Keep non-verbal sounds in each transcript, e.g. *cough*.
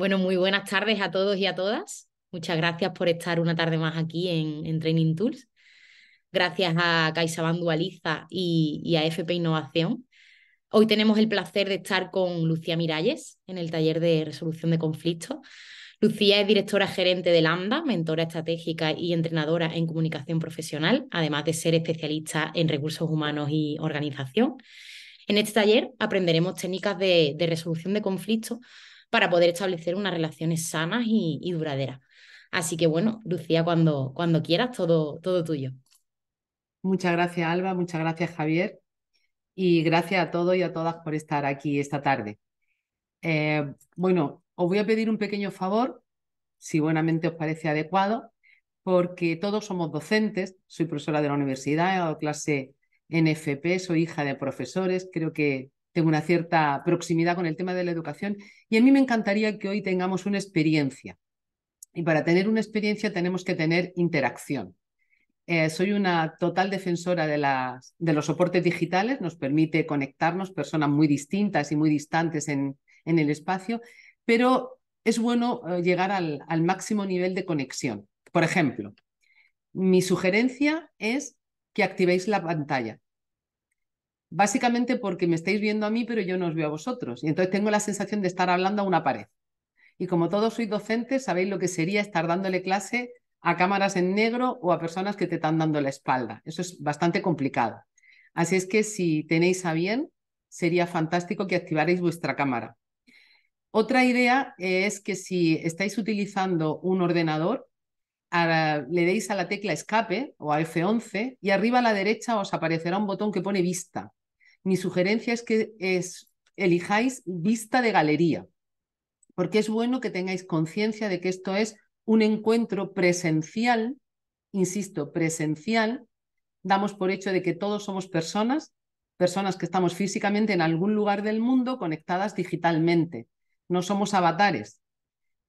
Bueno, muy buenas tardes a todos y a todas. Muchas gracias por estar una tarde más aquí en, Training Tools. Gracias a CaixaBank Dualiza y, a FP Innovación. Hoy tenemos el placer de estar con Lucía Miralles en el taller de resolución de conflictos. Lucía es directora gerente de Lambda, mentora estratégica y entrenadora en comunicación profesional, además de ser especialista en recursos humanos y organización. En este taller aprenderemos técnicas de, de resolución de conflictos para poder establecer unas relaciones sanas y, duraderas. Así que bueno, Lucía, cuando, cuando quieras, todo, todo tuyo. Muchas gracias, Alba, muchas gracias, Javier, y gracias a todos y a todas por estar aquí esta tarde. Eh, bueno, os voy a pedir un pequeño favor, si buenamente os parece adecuado, porque todos somos docentes, soy profesora de la universidad, he dado clase en FP, soy hija de profesores, creo que tengo una cierta proximidad con el tema de la educación y a mí me encantaría que hoy tengamos una experiencia. Y para tener una experiencia tenemos que tener interacción. Eh, soy una total defensora de, los soportes digitales, nos permite conectarnos personas muy distintas y muy distantes en, el espacio, pero es bueno eh, llegar al, al máximo nivel de conexión. Por ejemplo, mi sugerencia es que activéis la pantalla básicamente porque me estáis viendo a mí, pero yo no os veo a vosotros. Y entonces tengo la sensación de estar hablando a una pared. Y como todos sois docentes, sabéis lo que sería estar dándole clase a cámaras en negro o a personas que te están dando la espalda. Eso es bastante complicado. Así es que si tenéis a bien, sería fantástico que activarais vuestra cámara. Otra idea es que si estáis utilizando un ordenador, le deis a la tecla escape o a F11 y arriba a la derecha os aparecerá un botón que pone vista mi sugerencia es que es, elijáis vista de galería, porque es bueno que tengáis conciencia de que esto es un encuentro presencial, insisto, presencial. Damos por hecho de que todos somos personas, personas que estamos físicamente en algún lugar del mundo conectadas digitalmente. No somos avatares,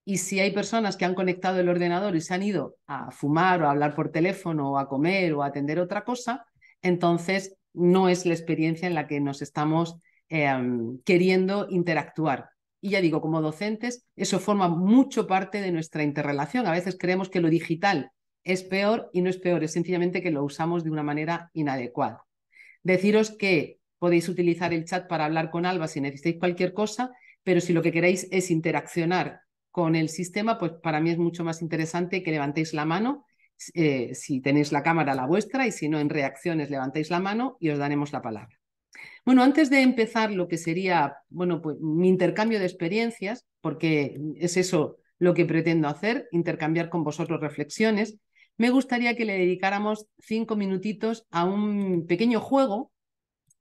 y si hay personas que han conectado el ordenador y se han ido a fumar o a hablar por teléfono o a comer o a atender otra cosa, entonces no es la experiencia en la que nos estamos em, queriendo interactuar. Y ya digo, como docentes, eso forma mucho parte de nuestra interrelación. A veces creemos que lo digital es peor y no es peor, es sencillamente que lo usamos de una manera inadecuada. Deciros que podéis utilizar el chat para hablar con Alba si necesitáis cualquier cosa, pero si lo que queréis es interaccionar con el sistema, pues para mí es mucho más interesante que levantéis la mano eh, si tenéis la cámara, la vuestra, y si no, en reacciones levantáis la mano y os daremos la palabra. Bueno, antes de empezar lo que sería, bueno, pues mi intercambio de experiencias, porque es eso lo que pretendo hacer, intercambiar con vosotros reflexiones, me gustaría que le dedicáramos cinco minutitos a un pequeño juego,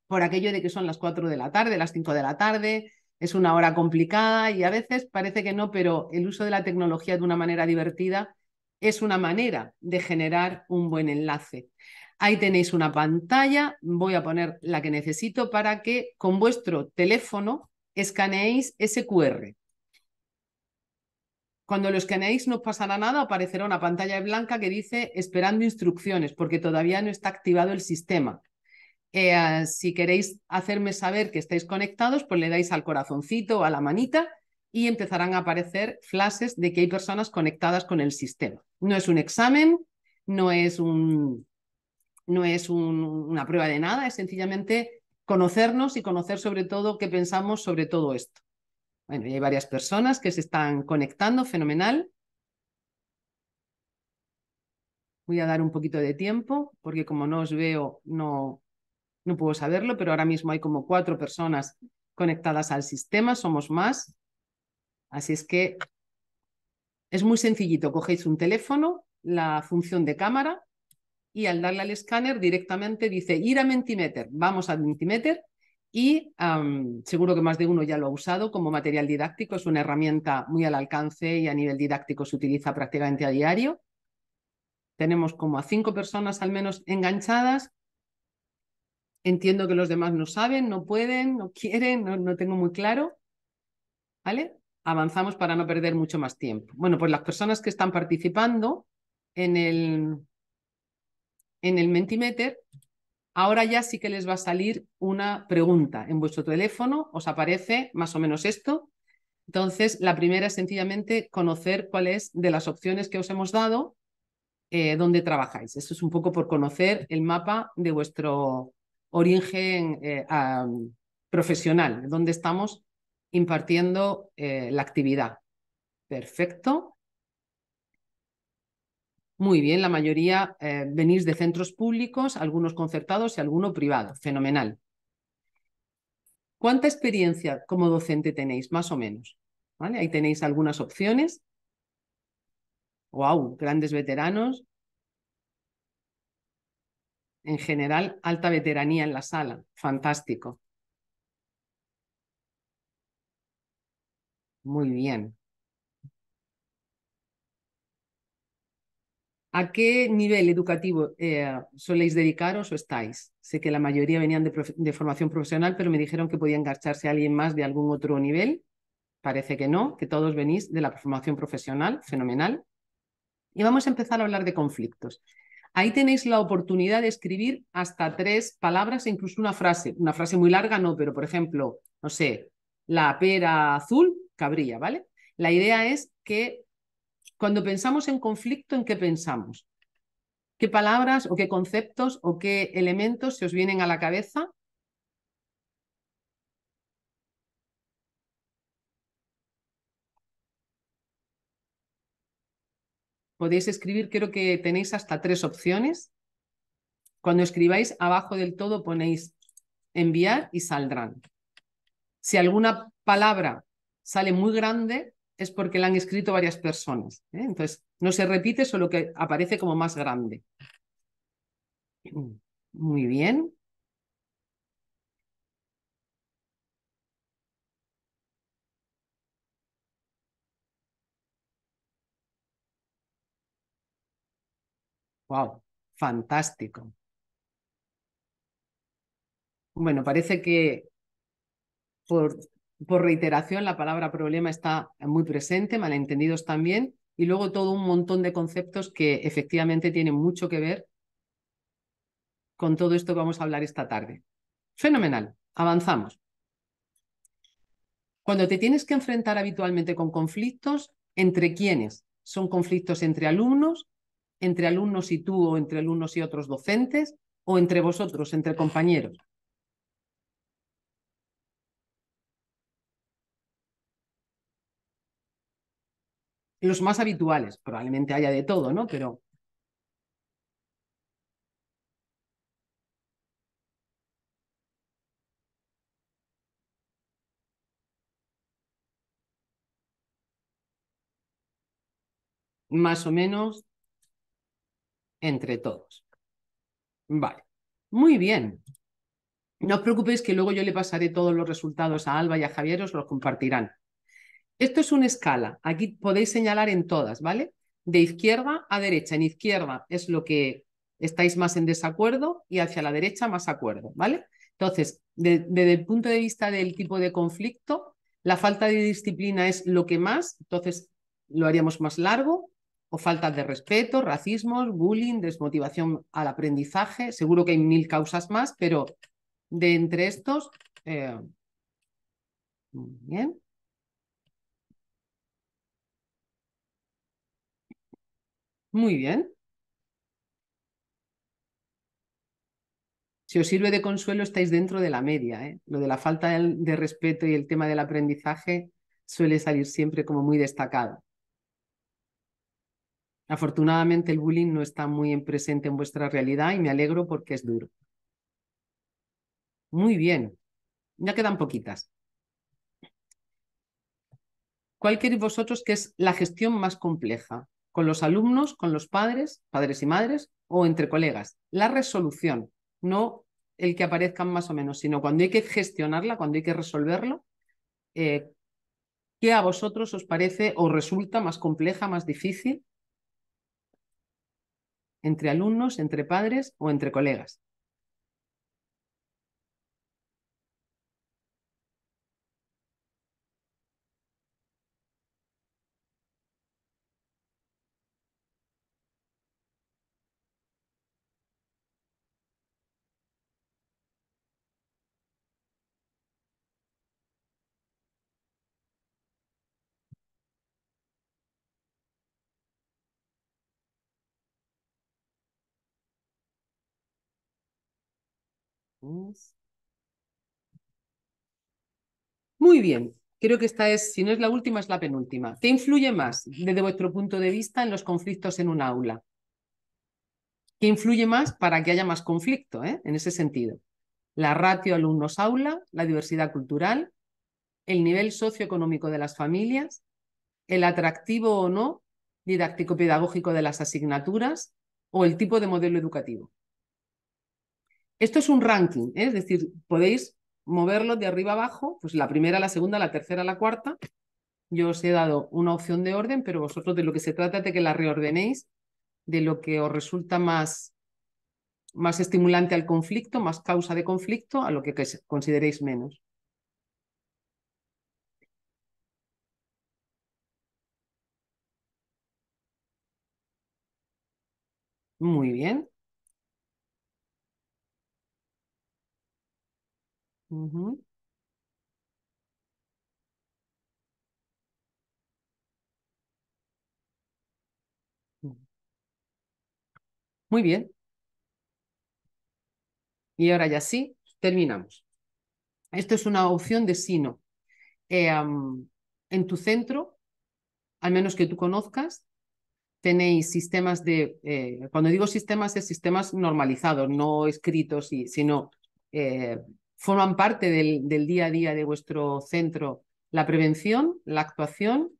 por aquello de que son las cuatro de la tarde, las cinco de la tarde, es una hora complicada y a veces parece que no, pero el uso de la tecnología de una manera divertida es una manera de generar un buen enlace. Ahí tenéis una pantalla, voy a poner la que necesito para que con vuestro teléfono escaneéis ese QR. Cuando lo escaneéis no os pasará nada, aparecerá una pantalla blanca que dice esperando instrucciones, porque todavía no está activado el sistema. Eh, ah, si queréis hacerme saber que estáis conectados, pues le dais al corazoncito o a la manita y empezarán a aparecer flashes de que hay personas conectadas con el sistema. No es un examen, no es, un, no es una prueba de nada, es sencillamente conocernos y conocer sobre todo qué pensamos sobre todo esto. Bueno, hay varias personas que se están conectando, fenomenal. Voy a dar un poquito de tiempo porque como no os veo, no, no puedo saberlo, pero ahora mismo hay como cuatro personas conectadas al sistema, somos más. Así es que es muy sencillito, cogéis un teléfono, la función de cámara y al darle al escáner directamente dice ir a Mentimeter, vamos a Mentimeter y seguro que más de uno ya lo ha usado como material didáctico, es una herramienta muy al alcance y a nivel didáctico se utiliza prácticamente a diario. Tenemos como a cinco personas al menos enganchadas. Entiendo que los demás no saben, no pueden, no quieren, no, no tengo muy claro. ¿Vale? avanzamos para no perder mucho más tiempo. Bueno, pues las personas que están participando en el, en el Mentimeter, ahora ya sí que les va a salir una pregunta. En vuestro teléfono os aparece más o menos esto. Entonces, la primera es sencillamente conocer cuál es de las opciones que os hemos dado, eh, dónde trabajáis. Eso es un poco por conocer el mapa de vuestro origen eh, profesional, dónde estamos impartiendo eh, la actividad. Perfecto. Muy bien, la mayoría eh, venís de centros públicos, algunos concertados y alguno privado. Fenomenal. ¿Cuánta experiencia como docente tenéis, más o menos? ¿Vale? Ahí tenéis algunas opciones. ¡Wow! Grandes veteranos. En general, alta veteranía en la sala. Fantástico. Muy bien. ¿A qué nivel educativo eh, soléis dedicaros o estáis? Sé que la mayoría venían de, formación profesional, pero me dijeron que podía engancharse alguien más de algún otro nivel. Parece que no, que todos venís de la formación profesional, fenomenal. Y vamos a empezar a hablar de conflictos. Ahí tenéis la oportunidad de escribir hasta tres palabras e incluso una frase. Una frase muy larga no, pero por ejemplo, no sé, la pera azul cabría, ¿vale? La idea es que cuando pensamos en conflicto, ¿en qué pensamos? ¿Qué palabras o qué conceptos o qué elementos se os vienen a la cabeza? Podéis escribir, creo que tenéis hasta tres opciones. Cuando escribáis abajo del todo ponéis enviar y saldrán. Si alguna palabra sale muy grande es porque la han escrito varias personas. ¿eh? Entonces, no se repite, solo que aparece como más grande. Muy bien. Wow, fantástico. Bueno, parece que por por reiteración, la palabra problema está muy presente, malentendidos también, y luego todo un montón de conceptos que efectivamente tienen mucho que ver con todo esto que vamos a hablar esta tarde. Fenomenal, avanzamos. Cuando te tienes que enfrentar habitualmente con conflictos, ¿entre quiénes? ¿Son conflictos entre alumnos, entre alumnos y tú o entre alumnos y otros docentes o entre vosotros, entre compañeros? los más habituales. Probablemente haya de todo, ¿no? Pero. Más o menos entre todos. Vale. Muy bien. No os preocupéis que luego yo le pasaré todos los resultados a Alba y a Javier, os los compartirán. Esto es una escala. Aquí podéis señalar en todas, ¿vale? De izquierda a derecha. En izquierda es lo que estáis más en desacuerdo y hacia la derecha más acuerdo, ¿vale? Entonces, desde el punto de vista del tipo de conflicto, la falta de disciplina es lo que más, entonces lo haríamos más largo, o falta de respeto, racismo, bullying, desmotivación al aprendizaje. Seguro que hay mil causas más, pero de entre estos... Eh, bien. Muy bien. Si os sirve de consuelo, estáis dentro de la media. ¿eh? Lo de la falta de respeto y el tema del aprendizaje suele salir siempre como muy destacado. Afortunadamente el bullying no está muy en presente en vuestra realidad y me alegro porque es duro. Muy bien, ya quedan poquitas. ¿Cuál queréis vosotros que es la gestión más compleja? con los alumnos, con los padres, padres y madres o entre colegas. La resolución, no el que aparezcan más o menos, sino cuando hay que gestionarla, cuando hay que resolverlo, eh, ¿qué a vosotros os parece o resulta más compleja, más difícil? ¿Entre alumnos, entre padres o entre colegas? Muy bien, creo que esta es, si no es la última, es la penúltima. ¿Qué influye más desde vuestro punto de vista en los conflictos en un aula? ¿Qué influye más para que haya más conflicto eh? en ese sentido? La ratio alumnos-aula, la diversidad cultural, el nivel socioeconómico de las familias, el atractivo o no didáctico-pedagógico de las asignaturas o el tipo de modelo educativo. Esto es un ranking, ¿eh? es decir, podéis moverlo de arriba abajo, pues la primera, la segunda, la tercera, la cuarta. Yo os he dado una opción de orden, pero vosotros de lo que se trata es de que la reordenéis, de lo que os resulta más, más estimulante al conflicto, más causa de conflicto, a lo que consideréis menos. Muy bien. Mm. Muy bien. Y ahora ya sí, terminamos. Esto es una opción de sino. Eh, en tu centro, al menos que tú conozcas, tenéis sistemas de, eh, cuando digo sistemas, es sistemas normalizados, no escritos, sino eh, forman parte del, día a día de vuestro centro la prevención, la actuación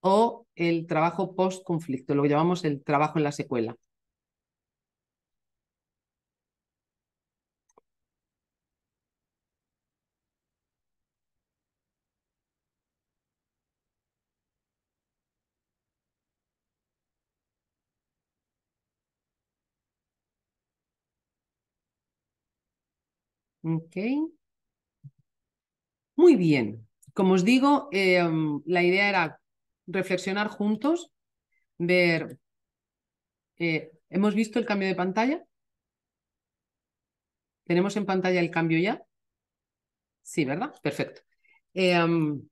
o el trabajo post-conflicto, lo que llamamos el trabajo en la secuela. Ok. Muy bien. Como os digo, em, la idea era reflexionar juntos, ver... Eh, ¿Hemos visto el cambio de pantalla? ¿Tenemos en pantalla el cambio ya? Sí, ¿verdad? Perfecto. Em,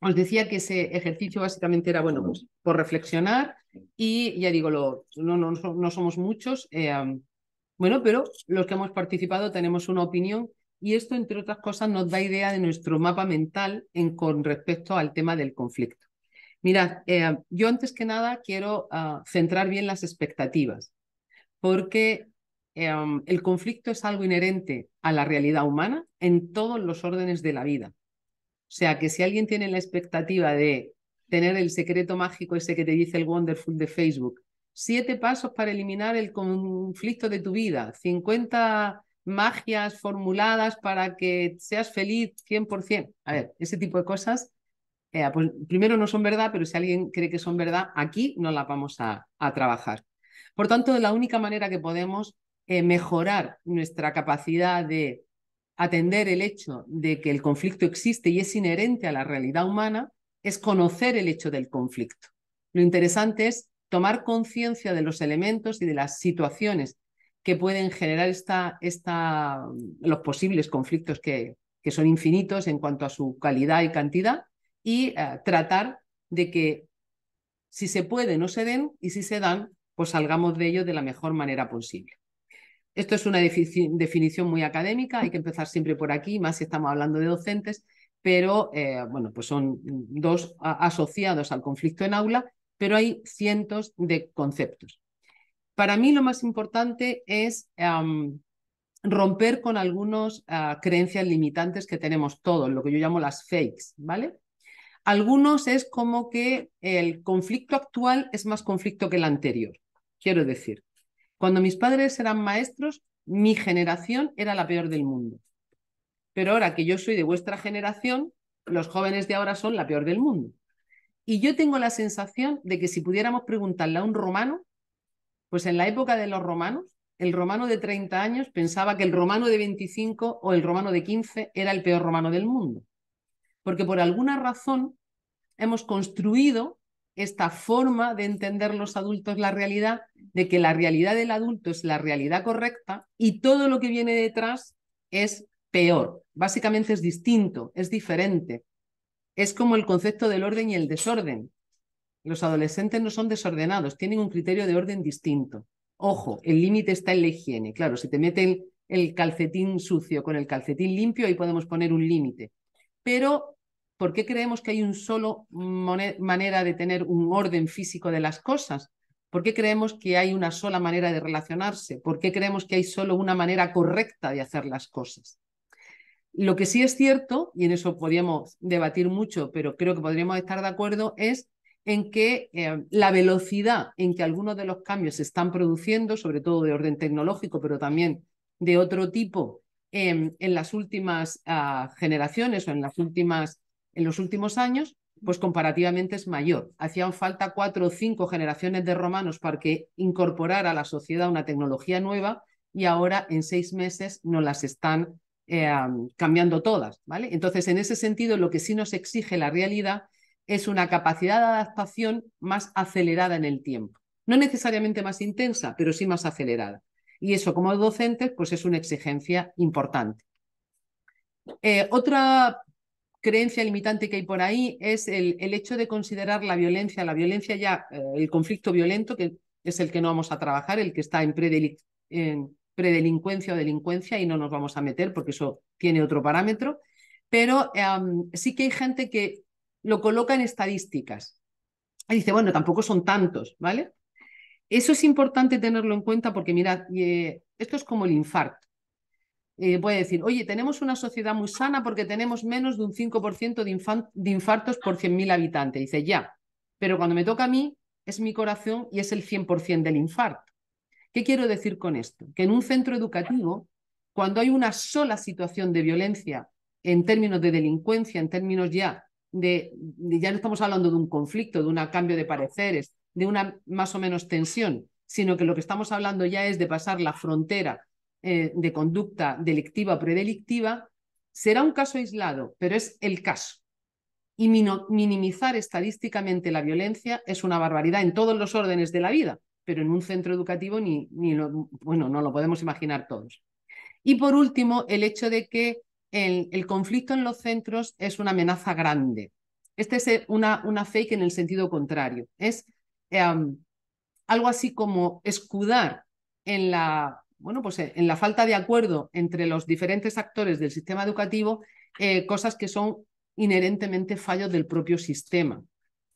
os decía que ese ejercicio básicamente era, bueno, pues, por reflexionar y ya digo, lo, no, no, somos muchos. Em, bueno, pero los que hemos participado tenemos una opinión y esto, entre otras cosas, nos da idea de nuestro mapa mental en, con respecto al tema del conflicto. Mirad, eh, yo antes que nada quiero ah, centrar bien las expectativas, porque eh, el conflicto es algo inherente a la realidad humana en todos los órdenes de la vida. O sea que si alguien tiene la expectativa de tener el secreto mágico ese que te dice el Wonderful de Facebook siete pasos para eliminar el conflicto de tu vida, 50 magias formuladas para que seas feliz 100%. A ver, ese tipo de cosas, eh, pues primero no son verdad, pero si alguien cree que son verdad, aquí no las vamos a, trabajar. Por tanto, la única manera que podemos eh, mejorar nuestra capacidad de atender el hecho de que el conflicto existe y es inherente a la realidad humana es conocer el hecho del conflicto. Lo interesante es tomar conciencia de los elementos y de las situaciones que pueden generar esta, esta, mm, los posibles conflictos que, que, son infinitos en cuanto a su calidad y cantidad y eh, tratar de que si se puede no se den y si se dan, pues salgamos de ello de la mejor manera posible. Esto es una definición muy académica, hay que empezar siempre por aquí, más si estamos hablando de docentes, pero eh, bueno, pues son dos asociados al conflicto en aula pero hay cientos de conceptos. Para mí lo más importante es romper con algunas ah, creencias limitantes que tenemos todos, lo que yo llamo las fakes, ¿vale? Algunos es como que el conflicto actual es más conflicto que el anterior. Quiero decir, cuando mis padres eran maestros, mi generación era la peor del mundo. Pero ahora que yo soy de vuestra generación, los jóvenes de ahora son la peor del mundo. Y yo tengo la sensación de que si pudiéramos preguntarle a un romano, pues en la época de los romanos, el romano de 30 años pensaba que el romano de 25 o el romano de 15 era el peor romano del mundo. Porque por alguna razón hemos construido esta forma de entender los adultos la realidad, de que la realidad del adulto es la realidad correcta y todo lo que viene detrás es peor. Básicamente es distinto, es diferente, es como el concepto del orden y el desorden. Los adolescentes no son desordenados, tienen un criterio de orden distinto. Ojo, el límite está en la higiene. Claro, si te meten el calcetín sucio con el calcetín limpio, ahí podemos poner un límite. Pero, ¿por qué creemos que hay una solo manera de tener un orden físico de las cosas? ¿Por qué creemos que hay una sola manera de relacionarse? ¿Por qué creemos que hay solo una manera correcta de hacer las cosas? Lo que sí es cierto, y en eso podríamos debatir mucho, pero creo que podríamos estar de acuerdo, es en que eh, la velocidad en que algunos de los cambios se están produciendo, sobre todo de orden tecnológico, pero también de otro tipo, em, en las últimas ah, generaciones o en, las últimas, en los últimos años, pues comparativamente es mayor. Hacían falta cuatro o cinco generaciones de romanos para que incorporara a la sociedad una tecnología nueva y ahora en seis meses no las están eh, cambiando todas, ¿vale? Entonces, en ese sentido, lo que sí nos exige la realidad es una capacidad de adaptación más acelerada en el tiempo. No necesariamente más intensa, pero sí más acelerada. Y eso, como docentes, pues es una exigencia importante. Eh, otra creencia limitante que hay por ahí es el, hecho de considerar la violencia, la violencia ya, eh, el conflicto violento, que es el que no vamos a trabajar, el que está en, pre predelincuencia o delincuencia y no nos vamos a meter porque eso tiene otro parámetro, pero sí que hay gente que lo coloca en estadísticas y dice, bueno, tampoco son tantos, ¿vale? Eso es importante tenerlo en cuenta porque mirad, eh, esto es como el infarto. Eh, puede decir, oye, tenemos una sociedad muy sana porque tenemos menos de un 5% de infartos por 100.000 habitantes. Dice, ya, pero cuando me toca a mí es mi corazón y es el 100% del infarto. ¿Qué quiero decir con esto? Que en un centro educativo, cuando hay una sola situación de violencia en términos de delincuencia, en términos ya de, ya no estamos hablando de un conflicto, de un cambio de pareceres, de una más o menos tensión, sino que lo que estamos hablando ya es de pasar la frontera eh, de conducta delictiva o predelictiva, será un caso aislado, pero es el caso. Y minimizar estadísticamente la violencia es una barbaridad en todos los órdenes de la vida, pero en un centro educativo ni, bueno, no lo podemos imaginar todos. Y por último, el hecho de que el, conflicto en los centros es una amenaza grande. Este es eh, una, una fake en el sentido contrario. Es em, algo así como escudar en la, bueno, pues eh, en la falta de acuerdo entre los diferentes actores del sistema educativo eh, cosas que son inherentemente fallos del propio sistema.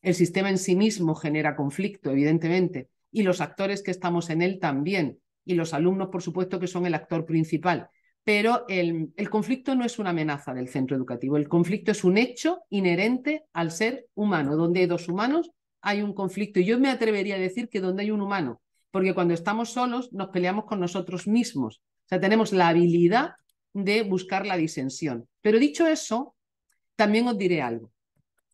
El sistema en sí mismo genera conflicto, evidentemente, y los actores que estamos en él también. Y los alumnos, por supuesto, que son el actor principal. Pero el, conflicto no es una amenaza del centro educativo, el conflicto es un hecho inherente al ser humano. Donde hay dos humanos, hay un conflicto. Y yo me atrevería a decir que donde hay un humano, porque cuando estamos solos nos peleamos con nosotros mismos. O sea, tenemos la habilidad de buscar la disensión. Pero dicho eso, también os diré algo.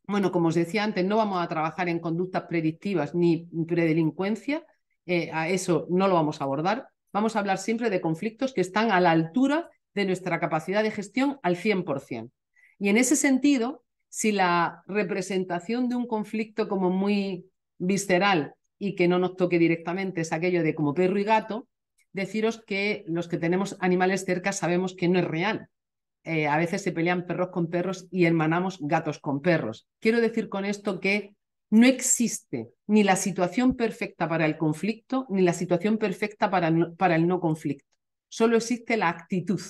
Bueno, como os decía antes, no vamos a trabajar en conductas predictivas ni predelincuencia, eh, a eso no lo vamos a abordar. Vamos a hablar siempre de conflictos que están a la altura de nuestra capacidad de gestión al 100%. Y en ese sentido, si la representación de un conflicto como muy visceral y que no nos toque directamente es aquello de como perro y gato, deciros que los que tenemos animales cerca sabemos que no es real. Eh, a veces se pelean perros con perros y hermanamos gatos con perros. Quiero decir con esto que no existe ni la situación perfecta para el conflicto ni la situación perfecta para, para el no conflicto. Solo existe la actitud.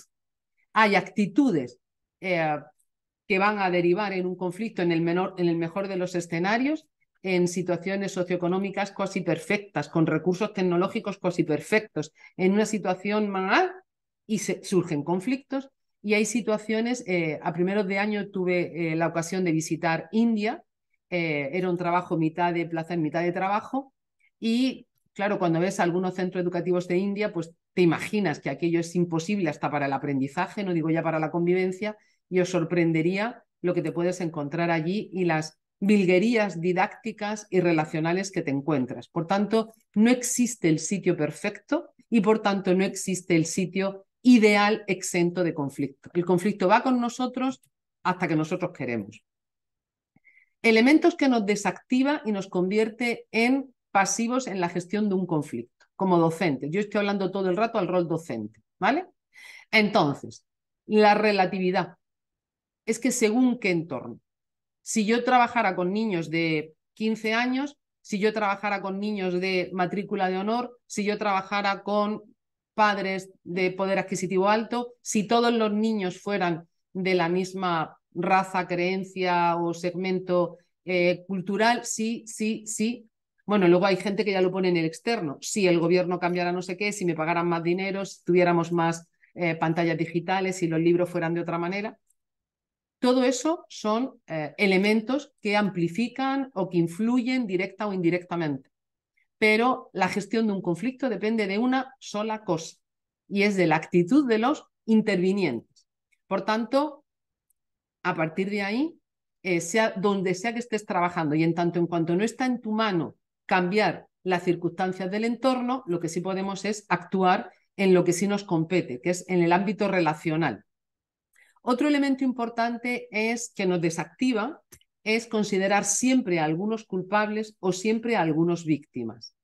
Hay actitudes eh, que van a derivar en un conflicto en el, menor, en el mejor de los escenarios, en situaciones socioeconómicas casi perfectas, con recursos tecnológicos casi perfectos, en una situación mala y surgen conflictos y hay situaciones, eh, a primeros de año tuve eh, la ocasión de visitar India, eh, era un trabajo mitad de plaza en mitad de trabajo, y claro, cuando ves algunos centros educativos de India, pues te imaginas que aquello es imposible hasta para el aprendizaje, no digo ya para la convivencia, y os sorprendería lo que te puedes encontrar allí y las vilguerías didácticas y relacionales que te encuentras. Por tanto, no existe el sitio perfecto y por tanto no existe el sitio ideal exento de conflicto. El conflicto va con nosotros hasta que nosotros queremos. Elementos que nos desactiva y nos convierte en pasivos en la gestión de un conflicto, como docente. Yo estoy hablando todo el rato al rol docente, ¿vale? Entonces, la relatividad. Es que según qué entorno. Si yo trabajara con niños de 15 años, si yo trabajara con niños de matrícula de honor, si yo trabajara con padres de poder adquisitivo alto, si todos los niños fueran de la misma raza, creencia o segmento eh, cultural, sí, sí, sí. Bueno, luego hay gente que ya lo pone en el externo. Si el gobierno cambiara no sé qué, si me pagaran más dinero, si tuviéramos más eh, pantallas digitales, si los libros fueran de otra manera. Todo eso son eh, elementos que amplifican o que influyen directa o indirectamente pero la gestión de un conflicto depende de una sola cosa y es de la actitud de los intervinientes. Por tanto, a partir de ahí, eh, sea donde sea que estés trabajando y en tanto en cuanto no está en tu mano cambiar las circunstancias del entorno, lo que sí podemos es actuar en lo que sí nos compete, que es en el ámbito relacional. Otro elemento importante es que nos desactiva es considerar siempre a algunos culpables o siempre a algunos víctimas.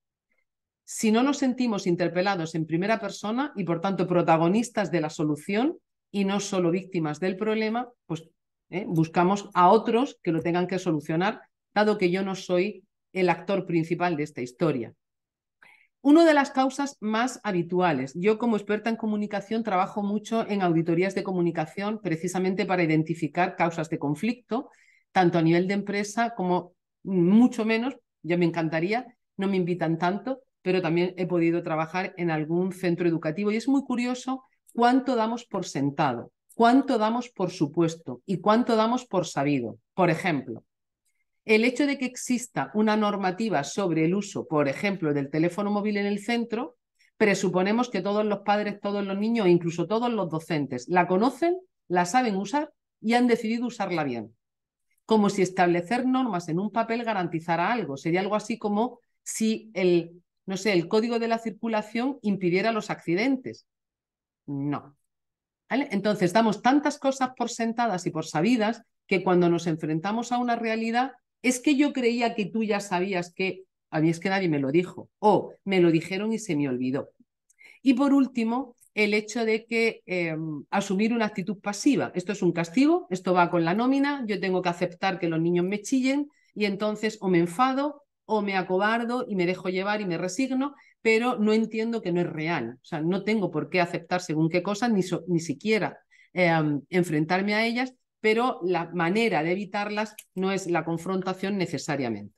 Si no nos sentimos interpelados en primera persona y por tanto protagonistas de la solución y no solo víctimas del problema, pues eh, buscamos a otros que lo tengan que solucionar, dado que yo no soy el actor principal de esta historia. Una de las causas más habituales. Yo como experta en comunicación trabajo mucho en auditorías de comunicación precisamente para identificar causas de conflicto tanto a nivel de empresa como mucho menos, ya me encantaría, no me invitan tanto, pero también he podido trabajar en algún centro educativo y es muy curioso cuánto damos por sentado, cuánto damos por supuesto y cuánto damos por sabido. Por ejemplo, el hecho de que exista una normativa sobre el uso, por ejemplo, del teléfono móvil en el centro, presuponemos que todos los padres, todos los niños e incluso todos los docentes la conocen, la saben usar y han decidido usarla bien como si establecer normas en un papel garantizara algo. Sería algo así como si el, no sé, el código de la circulación impidiera los accidentes. No. Entonces, damos tantas cosas por sentadas y por sabidas que cuando nos enfrentamos a una realidad, es que yo creía que tú ya sabías que a mí es que nadie me lo dijo, o me lo dijeron y se me olvidó. Y por último, el hecho de que em, asumir una actitud pasiva. Esto es un castigo, esto va con la nómina, yo tengo que aceptar que los niños me chillen y entonces o me enfado o me acobardo y me dejo llevar y me resigno, pero no entiendo que no es real. O sea, no tengo por qué aceptar según qué cosas, ni, ni siquiera em, enfrentarme a ellas, pero la manera de evitarlas no es la confrontación necesariamente.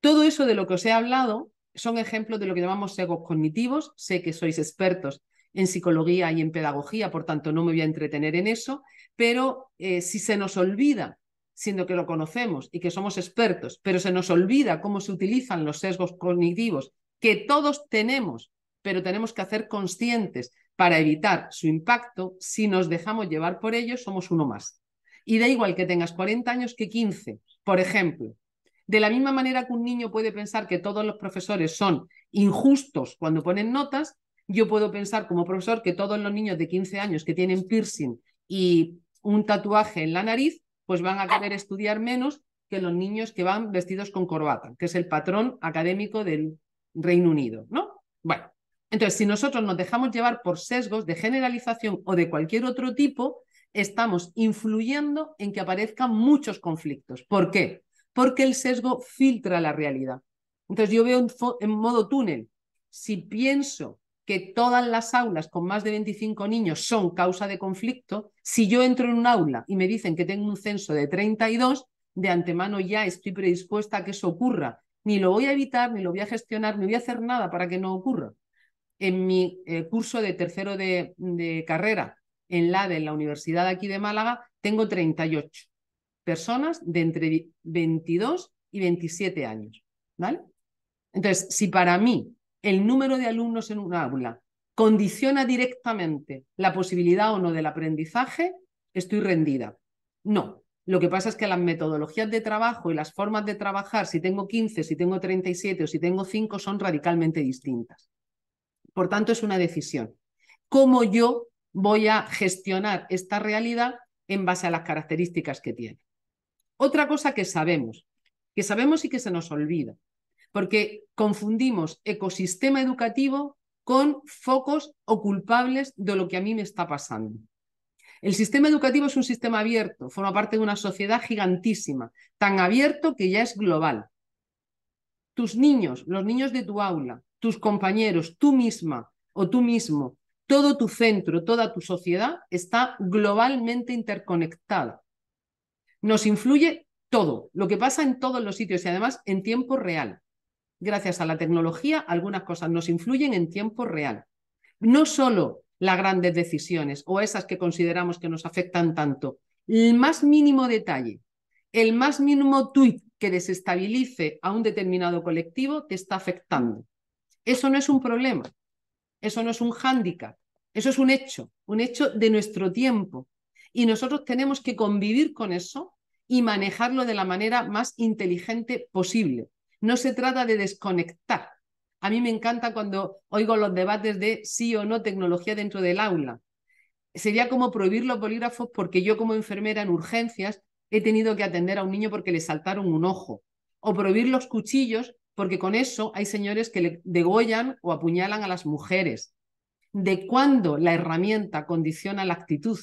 Todo eso de lo que os he hablado son ejemplos de lo que llamamos egos cognitivos. Sé que sois expertos en psicología y en pedagogía, por tanto no me voy a entretener en eso, pero eh, si se nos olvida, siendo que lo conocemos y que somos expertos, pero se nos olvida cómo se utilizan los sesgos cognitivos que todos tenemos, pero tenemos que hacer conscientes para evitar su impacto, si nos dejamos llevar por ellos, somos uno más. Y da igual que tengas 40 años que 15, por ejemplo. De la misma manera que un niño puede pensar que todos los profesores son injustos cuando ponen notas, yo puedo pensar como profesor que todos los niños de 15 años que tienen piercing y un tatuaje en la nariz, pues van a querer estudiar menos que los niños que van vestidos con corbata, que es el patrón académico del Reino Unido, ¿no? Bueno, entonces si nosotros nos dejamos llevar por sesgos de generalización o de cualquier otro tipo, estamos influyendo en que aparezcan muchos conflictos. ¿Por qué? Porque el sesgo filtra la realidad. Entonces yo veo en modo túnel. Si pienso que todas las aulas con más de 25 niños son causa de conflicto, si yo entro en un aula y me dicen que tengo un censo de 32, de antemano ya estoy predispuesta a que eso ocurra. Ni lo voy a evitar, ni lo voy a gestionar, ni voy a hacer nada para que no ocurra. En mi eh, curso de tercero de, carrera en la de la Universidad aquí de Málaga, tengo 38 personas de entre 22 y 27 años. ¿vale? Entonces, si para mí el número de alumnos en un aula condiciona directamente la posibilidad o no del aprendizaje, estoy rendida. No. Lo que pasa es que las metodologías de trabajo y las formas de trabajar, si tengo 15, si tengo 37 o si tengo 5, son radicalmente distintas. Por tanto, es una decisión. ¿Cómo yo voy a gestionar esta realidad en base a las características que tiene? Otra cosa que sabemos, que sabemos y que se nos olvida, porque confundimos ecosistema educativo con focos o culpables de lo que a mí me está pasando. El sistema educativo es un sistema abierto, forma parte de una sociedad gigantísima, tan abierto que ya es global. Tus niños, los niños de tu aula, tus compañeros, tú misma o tú mismo, todo tu centro, toda tu sociedad está globalmente interconectada. Nos influye todo, lo que pasa en todos los sitios y además en tiempo real gracias a la tecnología, algunas cosas nos influyen en tiempo real. No solo las grandes decisiones o esas que consideramos que nos afectan tanto, el más mínimo detalle, el más mínimo tuit que desestabilice a un determinado colectivo te está afectando. Eso no es un problema, eso no es un hándicap, eso es un hecho, un hecho de nuestro tiempo. Y nosotros tenemos que convivir con eso y manejarlo de la manera más inteligente posible. No se trata de desconectar. A mí me encanta cuando oigo los debates de sí o no tecnología dentro del aula. Sería como prohibir los bolígrafos porque yo como enfermera en urgencias he tenido que atender a un niño porque le saltaron un ojo. O prohibir los cuchillos porque con eso hay señores que le degollan o apuñalan a las mujeres. ¿De cuándo la herramienta condiciona la actitud?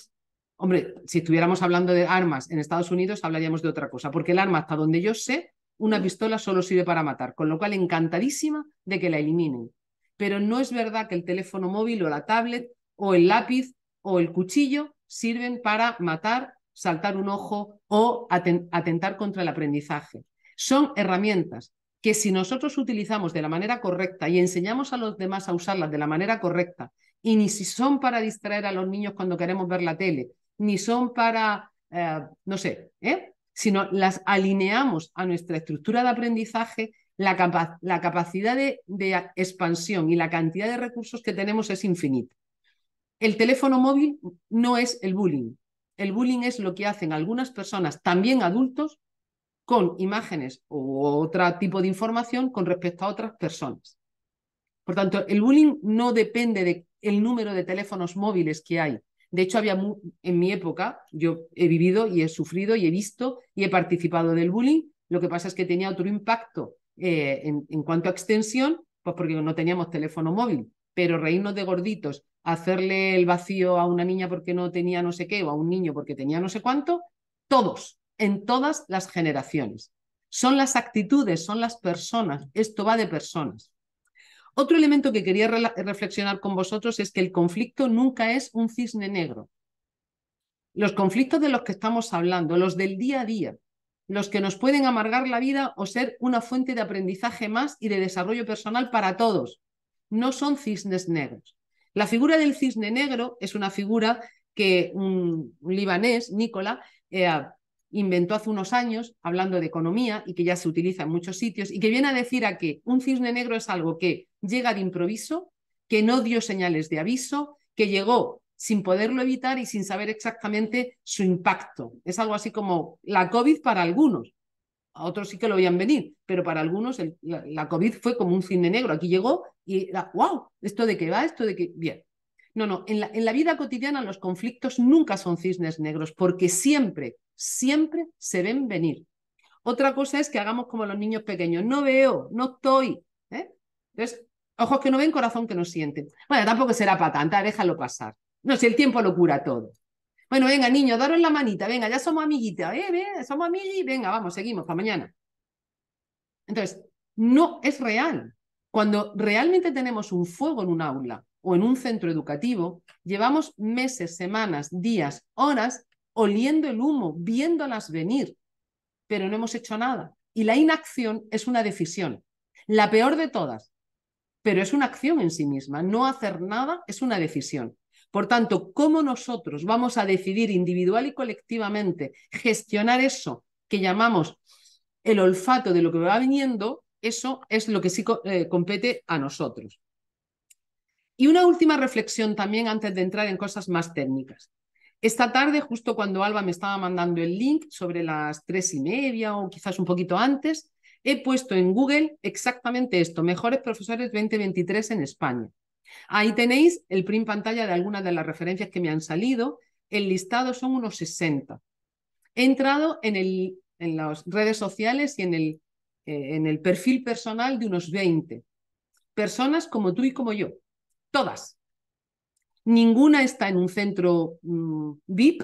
Hombre, si estuviéramos hablando de armas en Estados Unidos hablaríamos de otra cosa, porque el arma, hasta donde yo sé, una pistola solo sirve para matar, con lo cual encantadísima de que la eliminen. Pero no es verdad que el teléfono móvil o la tablet o el lápiz o el cuchillo sirven para matar, saltar un ojo o atentar contra el aprendizaje. Son herramientas que si nosotros utilizamos de la manera correcta y enseñamos a los demás a usarlas de la manera correcta, y ni si son para distraer a los niños cuando queremos ver la tele, ni son para, eh, no sé, ¿eh? sino las alineamos a nuestra estructura de aprendizaje, la, la capacidad de, expansión y la cantidad de recursos que tenemos es infinita. El teléfono móvil no es el bullying. El bullying es lo que hacen algunas personas, también adultos, con imágenes u otro tipo de información con respecto a otras personas. Por tanto, el bullying no depende del número de teléfonos móviles que hay, de hecho, había en mi época, yo he vivido y he sufrido y he visto y he participado del bullying. Lo que pasa es que tenía otro impacto eh, en, en cuanto a extensión, pues porque no teníamos teléfono móvil. Pero reírnos de gorditos, hacerle el vacío a una niña porque no tenía no sé qué o a un niño porque tenía no sé cuánto, todos, en todas las generaciones. Son las actitudes, son las personas, esto va de personas. Otro elemento que quería reflexionar con vosotros es que el conflicto nunca es un cisne negro. Los conflictos de los que estamos hablando, los del día a día, los que nos pueden amargar la vida o ser una fuente de aprendizaje más y de desarrollo personal para todos, no son cisnes negros. La figura del cisne negro es una figura que un libanés, Nicola, eh, inventó hace unos años, hablando de economía y que ya se utiliza en muchos sitios, y que viene a decir a que un cisne negro es algo que llega de improviso, que no dio señales de aviso, que llegó sin poderlo evitar y sin saber exactamente su impacto. Es algo así como la COVID para algunos. A otros sí que lo veían venir, pero para algunos la, COVID fue como un cisne negro. Aquí llegó y era, wow, ¿esto de que va? ¿Esto de qué? Bien. No, no, en la vida cotidiana los conflictos nunca son cisnes negros, porque siempre siempre se ven venir. Otra cosa es que hagamos como los niños pequeños, no veo, no estoy. ¿eh? Entonces, ojos que no ven, corazón que no siente. Bueno, tampoco será para tanta, déjalo pasar. No, si el tiempo lo cura todo. Bueno, venga, niño daros la manita, venga, ya somos amiguitas, ¿eh? Venga, somos y venga, vamos, seguimos para mañana. Entonces, no es real. Cuando realmente tenemos un fuego en un aula o en un centro educativo, llevamos meses, semanas, días, horas oliendo el humo, viéndolas venir, pero no hemos hecho nada. Y la inacción es una decisión, la peor de todas, pero es una acción en sí misma. No hacer nada es una decisión. Por tanto, ¿cómo nosotros vamos a decidir individual y colectivamente gestionar eso que llamamos el olfato de lo que va viniendo? Eso es lo que sí eh, compete a nosotros. Y una última reflexión también antes de entrar en cosas más técnicas. Esta tarde, justo cuando Alba me estaba mandando el link, sobre las tres y media o quizás un poquito antes, he puesto en Google exactamente esto, mejores profesores 2023 en España. Ahí tenéis el print pantalla de algunas de las referencias que me han salido. El listado son unos 60. He entrado en, las redes sociales y en el, eh, en el perfil personal de unos 20. Personas como tú y como yo. Todas. Ninguna está en un centro mm, VIP,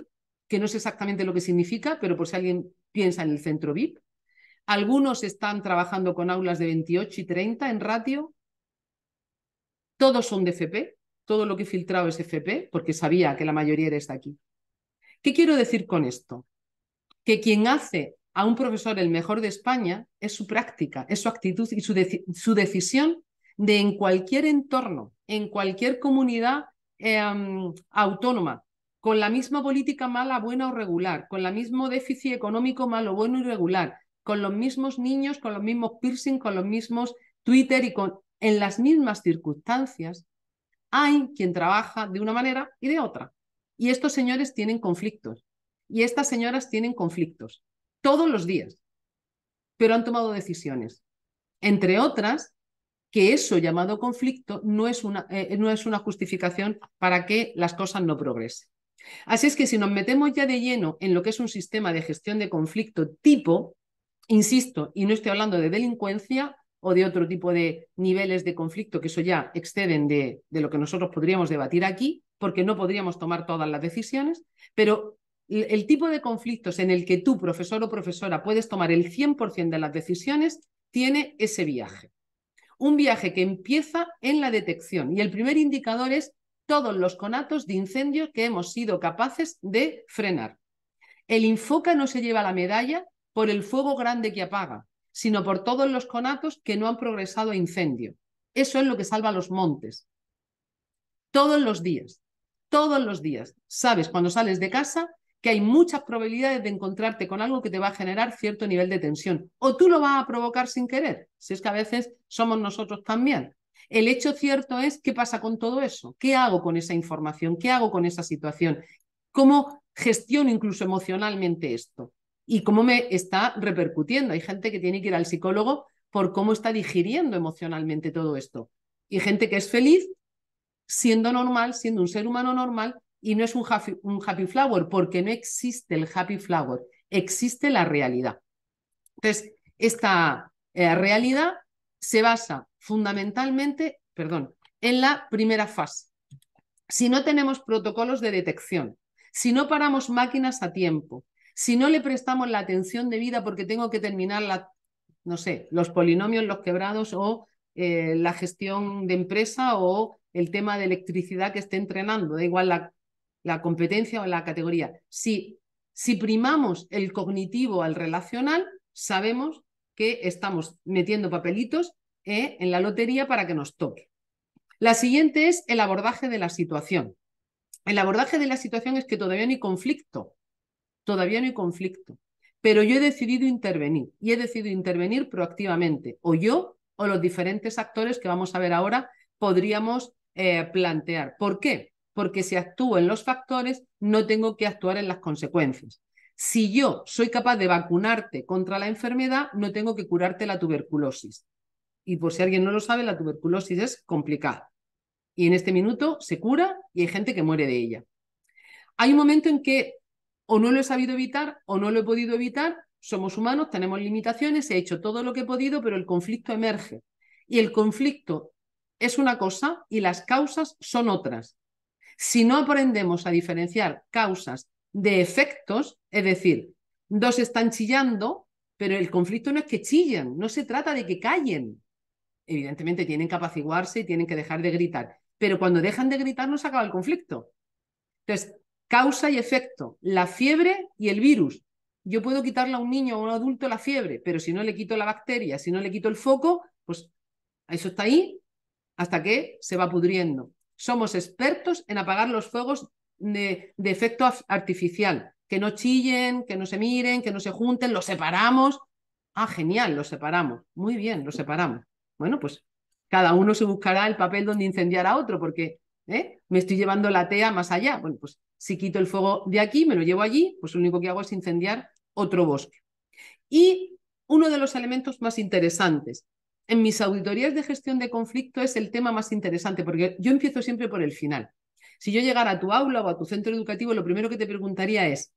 que no sé exactamente lo que significa, pero por si alguien piensa en el centro VIP. Algunos están trabajando con aulas de 28 y 30 en ratio. Todos son de FP. Todo lo que he filtrado es FP, porque sabía que la mayoría era esta aquí. ¿Qué quiero decir con esto? Que quien hace a un profesor el mejor de España es su práctica, es su actitud y su, su decisión de en cualquier entorno, en cualquier comunidad Em, autónoma, con la misma política mala, buena o regular, con el mismo déficit económico malo, bueno y regular, con los mismos niños, con los mismos piercing, con los mismos Twitter y con, en las mismas circunstancias, hay quien trabaja de una manera y de otra. Y estos señores tienen conflictos. Y estas señoras tienen conflictos todos los días. Pero han tomado decisiones. Entre otras, que eso llamado conflicto no es una, eh, eh, no es una justificación para que las cosas no progresen. Así es que si nos metemos ya de lleno en lo que es un sistema de gestión de conflicto tipo, insisto, y no estoy hablando de delincuencia o de otro tipo de niveles de conflicto, que eso ya exceden de, de lo que nosotros podríamos debatir aquí, porque no podríamos tomar todas las decisiones, pero el tipo de conflictos en el que tú, profesor o profesora, puedes tomar el 100% de las decisiones, tiene ese viaje. Un viaje que empieza en la detección y el primer indicador es todos los conatos de incendio que hemos sido capaces de frenar. El Infoca no se lleva la medalla por el fuego grande que apaga, sino por todos los conatos que no han progresado a incendio. Eso es lo que salva los montes. Todos los días, todos los días, sabes cuando sales de casa que hay muchas probabilidades de encontrarte con algo que te va a generar cierto nivel de tensión. O tú lo vas a provocar sin querer, si es que a veces somos nosotros también. El hecho cierto es qué pasa con todo eso, qué hago con esa información, qué hago con esa situación, cómo gestiono incluso emocionalmente esto y cómo me está repercutiendo. Hay gente que tiene que ir al psicólogo por cómo está digiriendo emocionalmente todo esto. Y gente que es feliz siendo normal, siendo un ser humano normal, y no es un happy, un happy flower porque no existe el happy flower, existe la realidad. Entonces, esta eh, realidad se basa fundamentalmente, perdón, en la primera fase. Si no tenemos protocolos de detección, si no paramos máquinas a tiempo, si no le prestamos la atención debida porque tengo que terminar la, no sé, los polinomios, los quebrados o eh, la gestión de empresa o el tema de electricidad que esté entrenando, da igual la la competencia o la categoría. Si, si primamos el cognitivo al relacional, sabemos que estamos metiendo papelitos eh, en la lotería para que nos toque. La siguiente es el abordaje de la situación. El abordaje de la situación es que todavía no hay conflicto, todavía no hay conflicto, pero yo he decidido intervenir y he decidido intervenir proactivamente, o yo o los diferentes actores que vamos a ver ahora podríamos eh, plantear. ¿Por qué? porque si actúo en los factores, no tengo que actuar en las consecuencias. Si yo soy capaz de vacunarte contra la enfermedad, no tengo que curarte la tuberculosis. Y por si alguien no lo sabe, la tuberculosis es complicada. Y en este minuto se cura y hay gente que muere de ella. Hay un momento en que o no lo he sabido evitar o no lo he podido evitar. Somos humanos, tenemos limitaciones, he hecho todo lo que he podido, pero el conflicto emerge. Y el conflicto es una cosa y las causas son otras. Si no aprendemos a diferenciar causas de efectos, es decir, dos están chillando, pero el conflicto no es que chillen, no se trata de que callen. Evidentemente tienen que apaciguarse y tienen que dejar de gritar, pero cuando dejan de gritar no se acaba el conflicto. Entonces, causa y efecto, la fiebre y el virus. Yo puedo quitarle a un niño o a un adulto la fiebre, pero si no le quito la bacteria, si no le quito el foco, pues eso está ahí hasta que se va pudriendo. Somos expertos en apagar los fuegos de, efecto artificial, que no chillen, que no se miren, que no se junten, los separamos. Ah, genial, los separamos. Muy bien, los separamos. Bueno, pues cada uno se buscará el papel donde incendiar a otro, porque ¿eh? me estoy llevando la tea más allá. Bueno, pues si quito el fuego de aquí, me lo llevo allí, pues lo único que hago es incendiar otro bosque. Y uno de los elementos más interesantes, en mis auditorías de gestión de conflicto es el tema más interesante, porque yo empiezo siempre por el final. Si yo llegara a tu aula o a tu centro educativo, lo primero que te preguntaría es,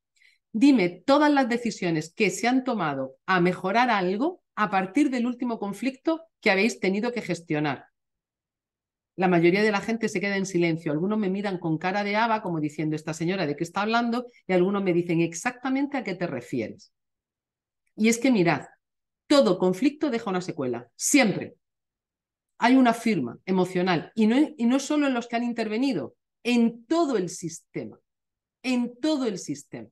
dime todas las decisiones que se han tomado a mejorar algo a partir del último conflicto que habéis tenido que gestionar. La mayoría de la gente se queda en silencio. Algunos me miran con cara de aba como diciendo, esta señora de qué está hablando, y algunos me dicen, exactamente a qué te refieres. Y es que mirad, todo conflicto deja una secuela, siempre. Hay una firma emocional y no, y no solo en los que han intervenido, en todo el sistema, en todo el sistema.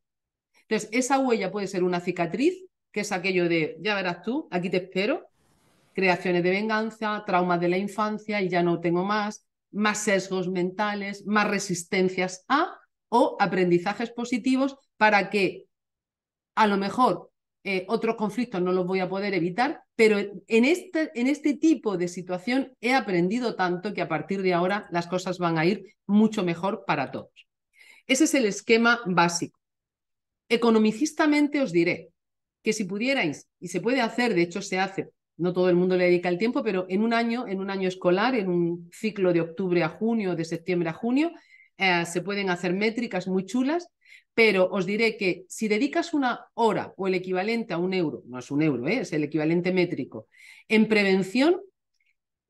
Entonces, esa huella puede ser una cicatriz, que es aquello de, ya verás tú, aquí te espero, creaciones de venganza, traumas de la infancia y ya no tengo más, más sesgos mentales, más resistencias a o aprendizajes positivos para que a lo mejor eh, otros conflictos no los voy a poder evitar, pero en este, en este tipo de situación he aprendido tanto que a partir de ahora las cosas van a ir mucho mejor para todos. Ese es el esquema básico. Economicistamente os diré que si pudierais, y se puede hacer, de hecho se hace, no todo el mundo le dedica el tiempo, pero en un año, en un año escolar, en un ciclo de octubre a junio, de septiembre a junio, eh, se pueden hacer métricas muy chulas, pero os diré que si dedicas una hora o el equivalente a un euro, no es un euro, ¿eh? es el equivalente métrico, en prevención,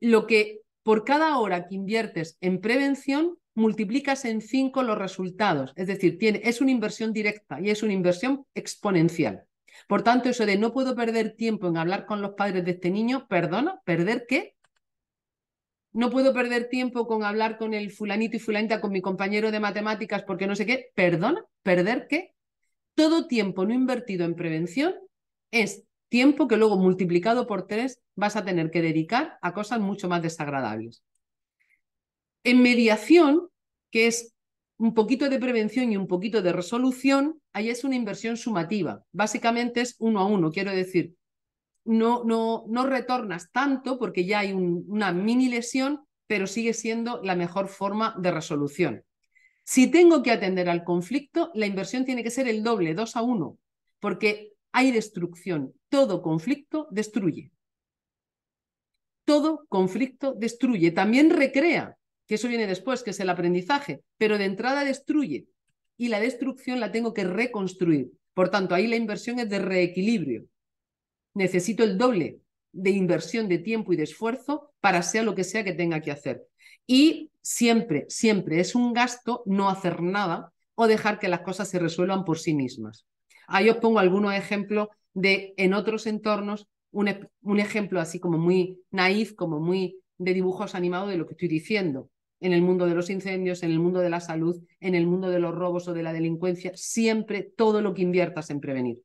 lo que por cada hora que inviertes en prevención, multiplicas en cinco los resultados. Es decir, tiene, es una inversión directa y es una inversión exponencial. Por tanto, eso de no puedo perder tiempo en hablar con los padres de este niño, perdona, ¿perder qué? no puedo perder tiempo con hablar con el fulanito y fulanita, con mi compañero de matemáticas, porque no sé qué, perdona, perder qué. Todo tiempo no invertido en prevención es tiempo que luego multiplicado por tres vas a tener que dedicar a cosas mucho más desagradables. En mediación, que es un poquito de prevención y un poquito de resolución, ahí es una inversión sumativa. Básicamente es uno a uno. Quiero decir, no, no, retornas tanto porque ya hay una mini lesión, pero sigue siendo la mejor forma de resolución. Si tengo que atender al conflicto, la inversión tiene que ser el doble, 2 a uno, porque hay destrucción. Todo conflicto destruye. Todo conflicto destruye. También recrea, que eso viene después, que es el aprendizaje, pero de entrada destruye. Y la destrucción la tengo que reconstruir. Por tanto, ahí la inversión es de reequilibrio necesito el doble de inversión de tiempo y de esfuerzo para sea lo que sea que tenga que hacer. Y siempre, siempre es un gasto no hacer nada o dejar que las cosas se resuelvan por sí mismas. Ahí os pongo algunos ejemplos de en otros entornos, un, ejemplo así como muy naif, como muy de dibujos animados de lo que estoy diciendo. En el mundo de los incendios, en el mundo de la salud, en el mundo de los robos o de la delincuencia, siempre todo lo que inviertas en prevenir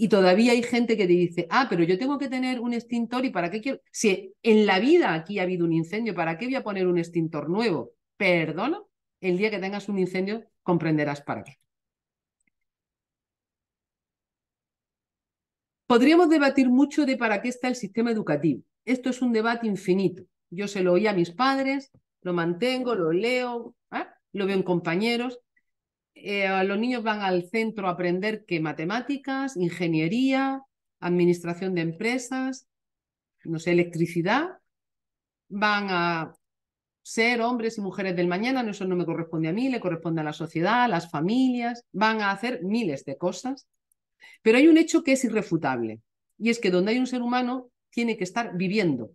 y todavía hay gente que te dice, ah, pero yo tengo que tener un extintor y para qué quiero... Si en la vida aquí ha habido un incendio, ¿para qué voy a poner un extintor nuevo? Perdona, el día que tengas un incendio comprenderás para qué. Podríamos debatir mucho de para qué está el sistema educativo. Esto es un debate infinito. Yo se lo oí a mis padres, lo mantengo, lo leo, ¿ah? lo veo en compañeros, eh, los niños van al centro a aprender que matemáticas, ingeniería, administración de empresas, no sé, electricidad, van a ser hombres y mujeres del mañana, eso no me corresponde a mí, le corresponde a la sociedad, a las familias, van a hacer miles de cosas. Pero hay un hecho que es irrefutable, y es que donde hay un ser humano tiene que estar viviendo,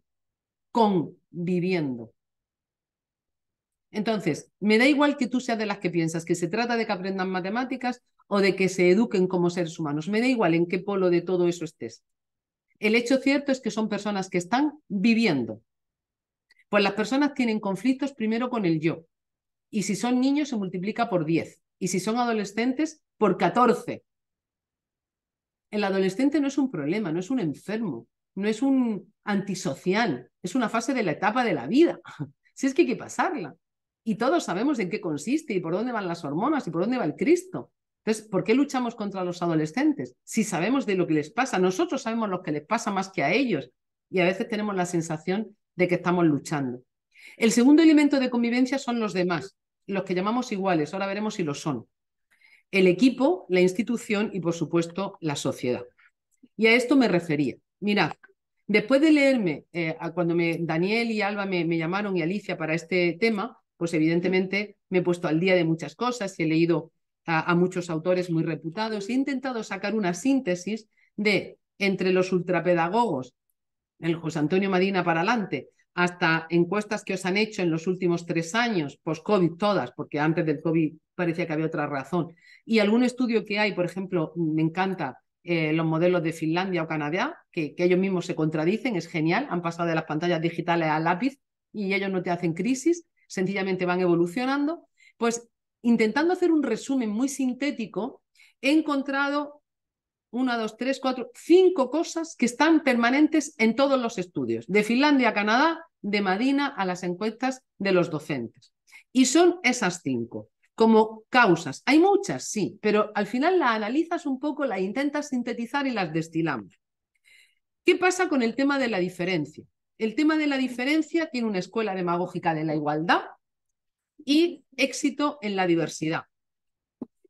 conviviendo. Entonces, me da igual que tú seas de las que piensas que se trata de que aprendan matemáticas o de que se eduquen como seres humanos, me da igual en qué polo de todo eso estés. El hecho cierto es que son personas que están viviendo. Pues las personas tienen conflictos primero con el yo. Y si son niños se multiplica por 10. Y si son adolescentes, por 14. El adolescente no es un problema, no es un enfermo, no es un antisocial, es una fase de la etapa de la vida. *laughs* Si es que hay que pasarla y todos sabemos en qué consiste y por dónde van las hormonas y por dónde va el Cristo. Entonces, ¿por qué luchamos contra los adolescentes? Si sabemos de lo que les pasa, nosotros sabemos lo que les pasa más que a ellos y a veces tenemos la sensación de que estamos luchando. El segundo elemento de convivencia son los demás, los que llamamos iguales, ahora veremos si lo son. El equipo, la institución y, por supuesto, la sociedad. Y a esto me refería. Mirad, después de leerme, eh, cuando Daniel y Alba me llamaron y Alicia para este tema, pues evidentemente me he puesto al día de muchas cosas y he leído a, muchos autores muy reputados. He intentado sacar una síntesis de entre los ultrapedagogos, el José Antonio Madina para adelante, hasta encuestas que os han hecho en los últimos tres años, post-COVID todas, porque antes del COVID parecía que había otra razón, y algún estudio que hay, por ejemplo, me encanta eh, los modelos de Finlandia o Canadá, que, ellos mismos se contradicen, es genial, han pasado de las pantallas digitales a lápiz y ellos no te hacen crisis sencillamente van evolucionando, pues intentando hacer un resumen muy sintético, he encontrado una, dos, tres, cuatro, cinco cosas que están permanentes en todos los estudios, de Finlandia a Canadá, de Madina a las encuestas de los docentes. Y son esas cinco, como causas. Hay muchas, sí, pero al final la analizas un poco, la intentas sintetizar y las destilamos. ¿Qué pasa con el tema de la diferencia? el tema de la diferencia tiene una escuela demagógica de la igualdad y éxito en la diversidad.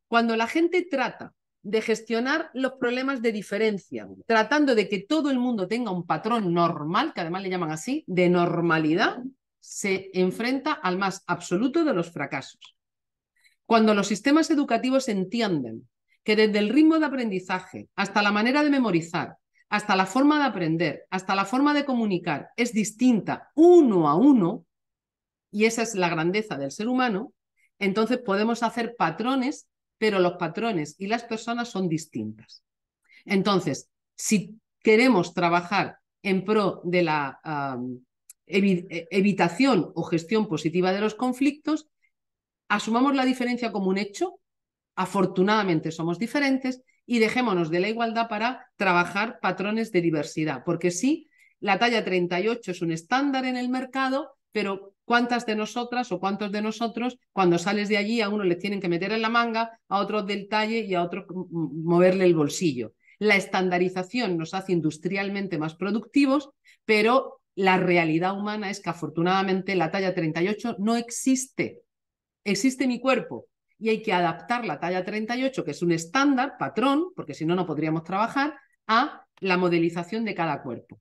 Cuando la gente trata de gestionar los problemas de diferencia, tratando de que todo el mundo tenga un patrón normal, que además le llaman así, de normalidad, se enfrenta al más absoluto de los fracasos. Cuando los sistemas educativos entienden que desde el ritmo de aprendizaje hasta la manera de memorizar, hasta la forma de aprender, hasta la forma de comunicar es distinta uno a uno, y esa es la grandeza del ser humano, entonces podemos hacer patrones, pero los patrones y las personas son distintas. Entonces, si queremos trabajar en pro de la e-, evitación o gestión positiva de los conflictos, asumamos la diferencia como un hecho, afortunadamente somos diferentes, y dejémonos de la igualdad para trabajar patrones de diversidad, porque sí, la talla 38 es un estándar en el mercado, pero ¿cuántas de nosotras o cuántos de nosotros cuando sales de allí a uno le tienen que meter en la manga, a otro del talle y a otro moverle el bolsillo? La estandarización nos hace industrialmente más productivos, pero la realidad humana es que afortunadamente la talla 38 no existe. Existe mi cuerpo, y hay que adaptar la talla 38, que es un estándar, patrón, porque si no, no podríamos trabajar, a la modelización de cada cuerpo.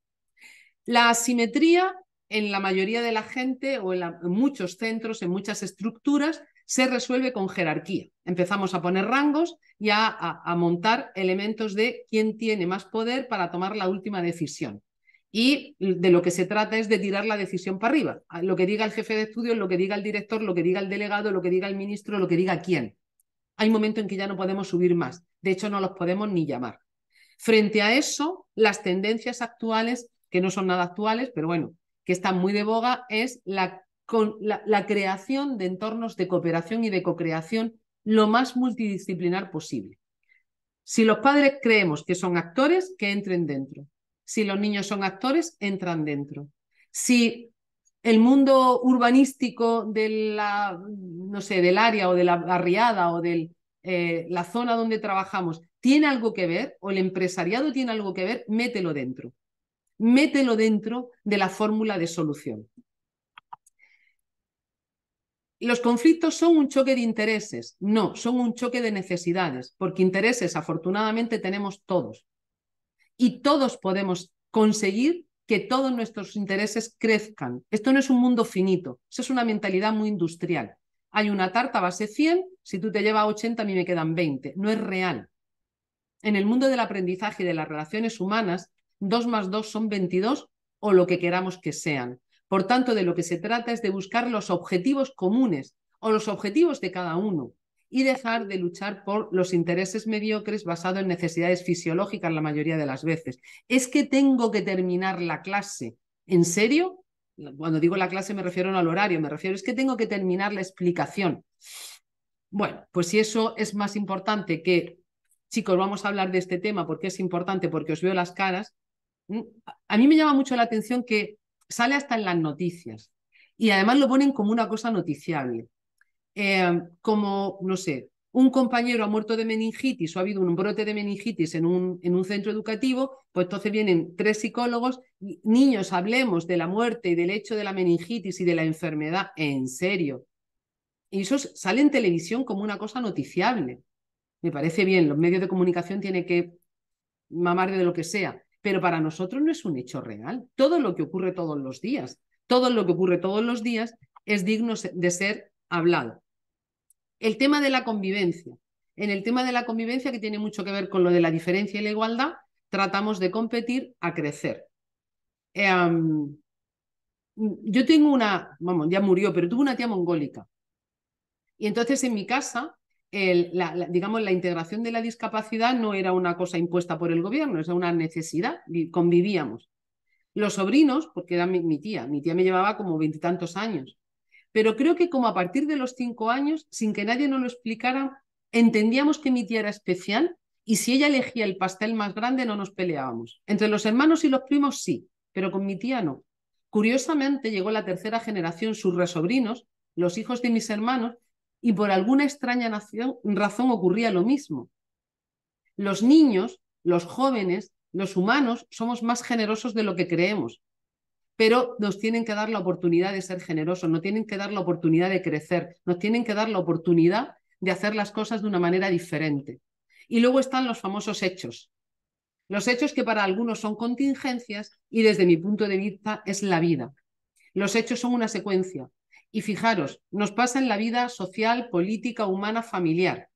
La asimetría en la mayoría de la gente o en, muchos centros, en muchas estructuras, se resuelve con jerarquía. Empezamos a poner rangos y a montar elementos de quién tiene más poder para tomar la última decisión y de lo que se trata es de tirar la decisión para arriba. Lo que diga el jefe de estudios, lo que diga el director, lo que diga el delegado, lo que diga el ministro, lo que diga quién. Hay momentos en que ya no podemos subir más. De hecho, no los podemos ni llamar. Frente a eso, las tendencias actuales, que no son nada actuales, pero bueno, que están muy de boga, es la, la creación de entornos de cooperación y de co-creación lo más multidisciplinar posible. Si los padres creemos que son actores, que entren dentro si los niños son actores, entran dentro. Si el mundo urbanístico de la, no sé, del área o de la barriada o de eh, la zona donde trabajamos tiene algo que ver o el empresariado tiene algo que ver, mételo dentro. Mételo dentro de la fórmula de solución. Los conflictos son un choque de intereses, no, son un choque de necesidades, porque intereses afortunadamente tenemos todos y todos podemos conseguir que todos nuestros intereses crezcan. Esto no es un mundo finito, eso es una mentalidad muy industrial. Hay una tarta base 100, si tú te llevas 80 a mí me quedan 20, no es real. En el mundo del aprendizaje y de las relaciones humanas, 2 más 2 son 22 o lo que queramos que sean. Por tanto, de lo que se trata es de buscar los objetivos comunes o los objetivos de cada uno y dejar de luchar por los intereses mediocres basados en necesidades fisiológicas la mayoría de las veces. Es que tengo que terminar la clase. ¿En serio? Cuando digo la clase me refiero al horario, me refiero es que tengo que terminar la explicación. Bueno, pues si eso es más importante que, chicos, vamos a hablar de este tema porque es importante, porque os veo las caras, mm, a mí me llama mucho la atención que sale hasta en las noticias y además lo ponen como una cosa noticiable. Em, como, no sé, un compañero ha muerto de meningitis o ha habido un brote de meningitis en un, en un centro educativo, pues entonces vienen tres psicólogos, y, niños, hablemos de la muerte y del hecho de la meningitis y de la enfermedad, en serio. Y eso sale en televisión como una cosa noticiable. Me parece bien, los medios de comunicación tienen que mamar de lo que sea, pero para nosotros no es un hecho real. Todo lo que ocurre todos los días, todo lo que ocurre todos los días es digno de ser hablado. El tema de la convivencia. En el tema de la convivencia, que tiene mucho que ver con lo de la diferencia y la igualdad, tratamos de competir a crecer. Em, yo tengo una, vamos, ya murió, pero tuve una tía mongólica. Y entonces en mi casa, digamos, la integración de la discapacidad no era una cosa impuesta por el gobierno, era una necesidad, convivíamos. Los sobrinos, porque era mi, mi tía, mi tía me llevaba como veintitantos años, pero creo que como a partir de los cinco años, sin que nadie nos lo explicara, entendíamos que mi tía era especial y si ella elegía el pastel más grande no nos peleábamos. Entre los hermanos y los primos sí, pero con mi tía no. Curiosamente llegó la tercera generación, sus resobrinos, los hijos de mis hermanos, y por alguna extraña razón ocurría lo mismo. Los niños, los jóvenes, los humanos somos más generosos de lo que creemos pero nos tienen que dar la oportunidad de ser generosos, nos tienen que dar la oportunidad de crecer, nos tienen que dar la oportunidad de hacer las cosas de una manera diferente. Y luego están los famosos hechos. Los hechos que para algunos son contingencias y desde mi punto de vista es la vida. Los hechos son una secuencia. Y fijaros, nos pasa en la vida social, política, humana, familiar.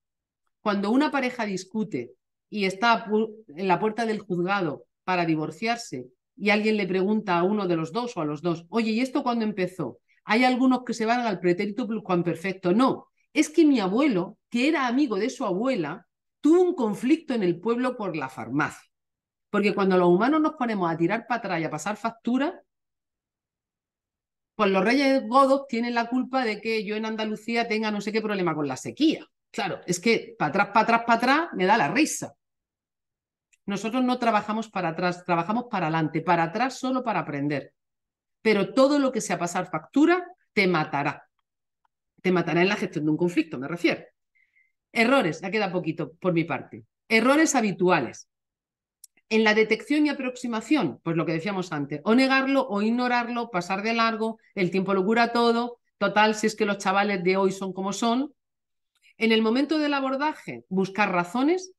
Cuando una pareja discute y está en la puerta del juzgado para divorciarse y alguien le pregunta a uno de los dos o a los dos, oye, ¿y esto cuándo empezó? Hay algunos que se van al pretérito perfecto. No, es que mi abuelo, que era amigo de su abuela, tuvo un conflicto en el pueblo por la farmacia. Porque cuando los humanos nos ponemos a tirar para atrás y a pasar factura, pues los reyes godos tienen la culpa de que yo en Andalucía tenga no sé qué problema con la sequía. Claro, es que para atrás, para atrás, para atrás me da la risa. Nosotros no trabajamos para atrás, trabajamos para adelante, para atrás solo para aprender. Pero todo lo que sea pasar factura te matará. Te matará en la gestión de un conflicto, me refiero. Errores, ya queda poquito por mi parte. Errores habituales. En la detección y aproximación, pues lo que decíamos antes, o negarlo o ignorarlo, pasar de largo, el tiempo lo cura todo, total, si es que los chavales de hoy son como son. En el momento del abordaje, buscar razones,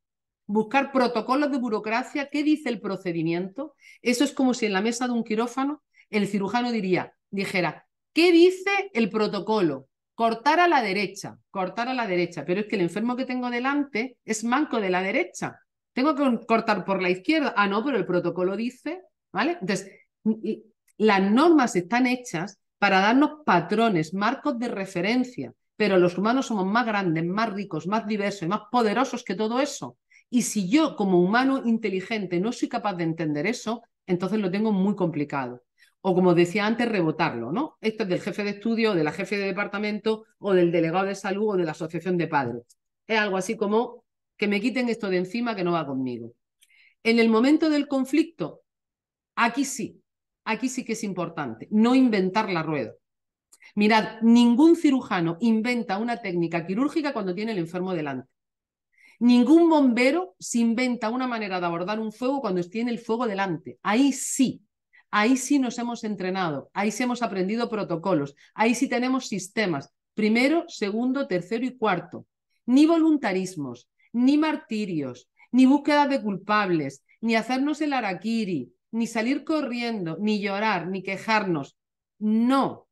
buscar protocolos de burocracia, qué dice el procedimiento. Eso es como si en la mesa de un quirófano el cirujano diría, dijera, ¿qué dice el protocolo? Cortar a la derecha, cortar a la derecha, pero es que el enfermo que tengo delante es manco de la derecha. Tengo que cortar por la izquierda. Ah, no, pero el protocolo dice, ¿vale? Entonces, las normas están hechas para darnos patrones, marcos de referencia, pero los humanos somos más grandes, más ricos, más diversos y más poderosos que todo eso. Y si yo como humano inteligente no soy capaz de entender eso, entonces lo tengo muy complicado. O como decía antes, rebotarlo, ¿no? Esto es del jefe de estudio, de la jefe de departamento o del delegado de salud o de la asociación de padres. Es algo así como que me quiten esto de encima que no va conmigo. En el momento del conflicto, aquí sí, aquí sí que es importante, no inventar la rueda. Mirad, ningún cirujano inventa una técnica quirúrgica cuando tiene el enfermo delante. Ningún bombero se inventa una manera de abordar un fuego cuando tiene el fuego delante. Ahí sí, ahí sí nos hemos entrenado, ahí sí hemos aprendido protocolos, ahí sí tenemos sistemas, primero, segundo, tercero y cuarto. Ni voluntarismos, ni martirios, ni búsqueda de culpables, ni hacernos el arakiri, ni salir corriendo, ni llorar, ni quejarnos. No.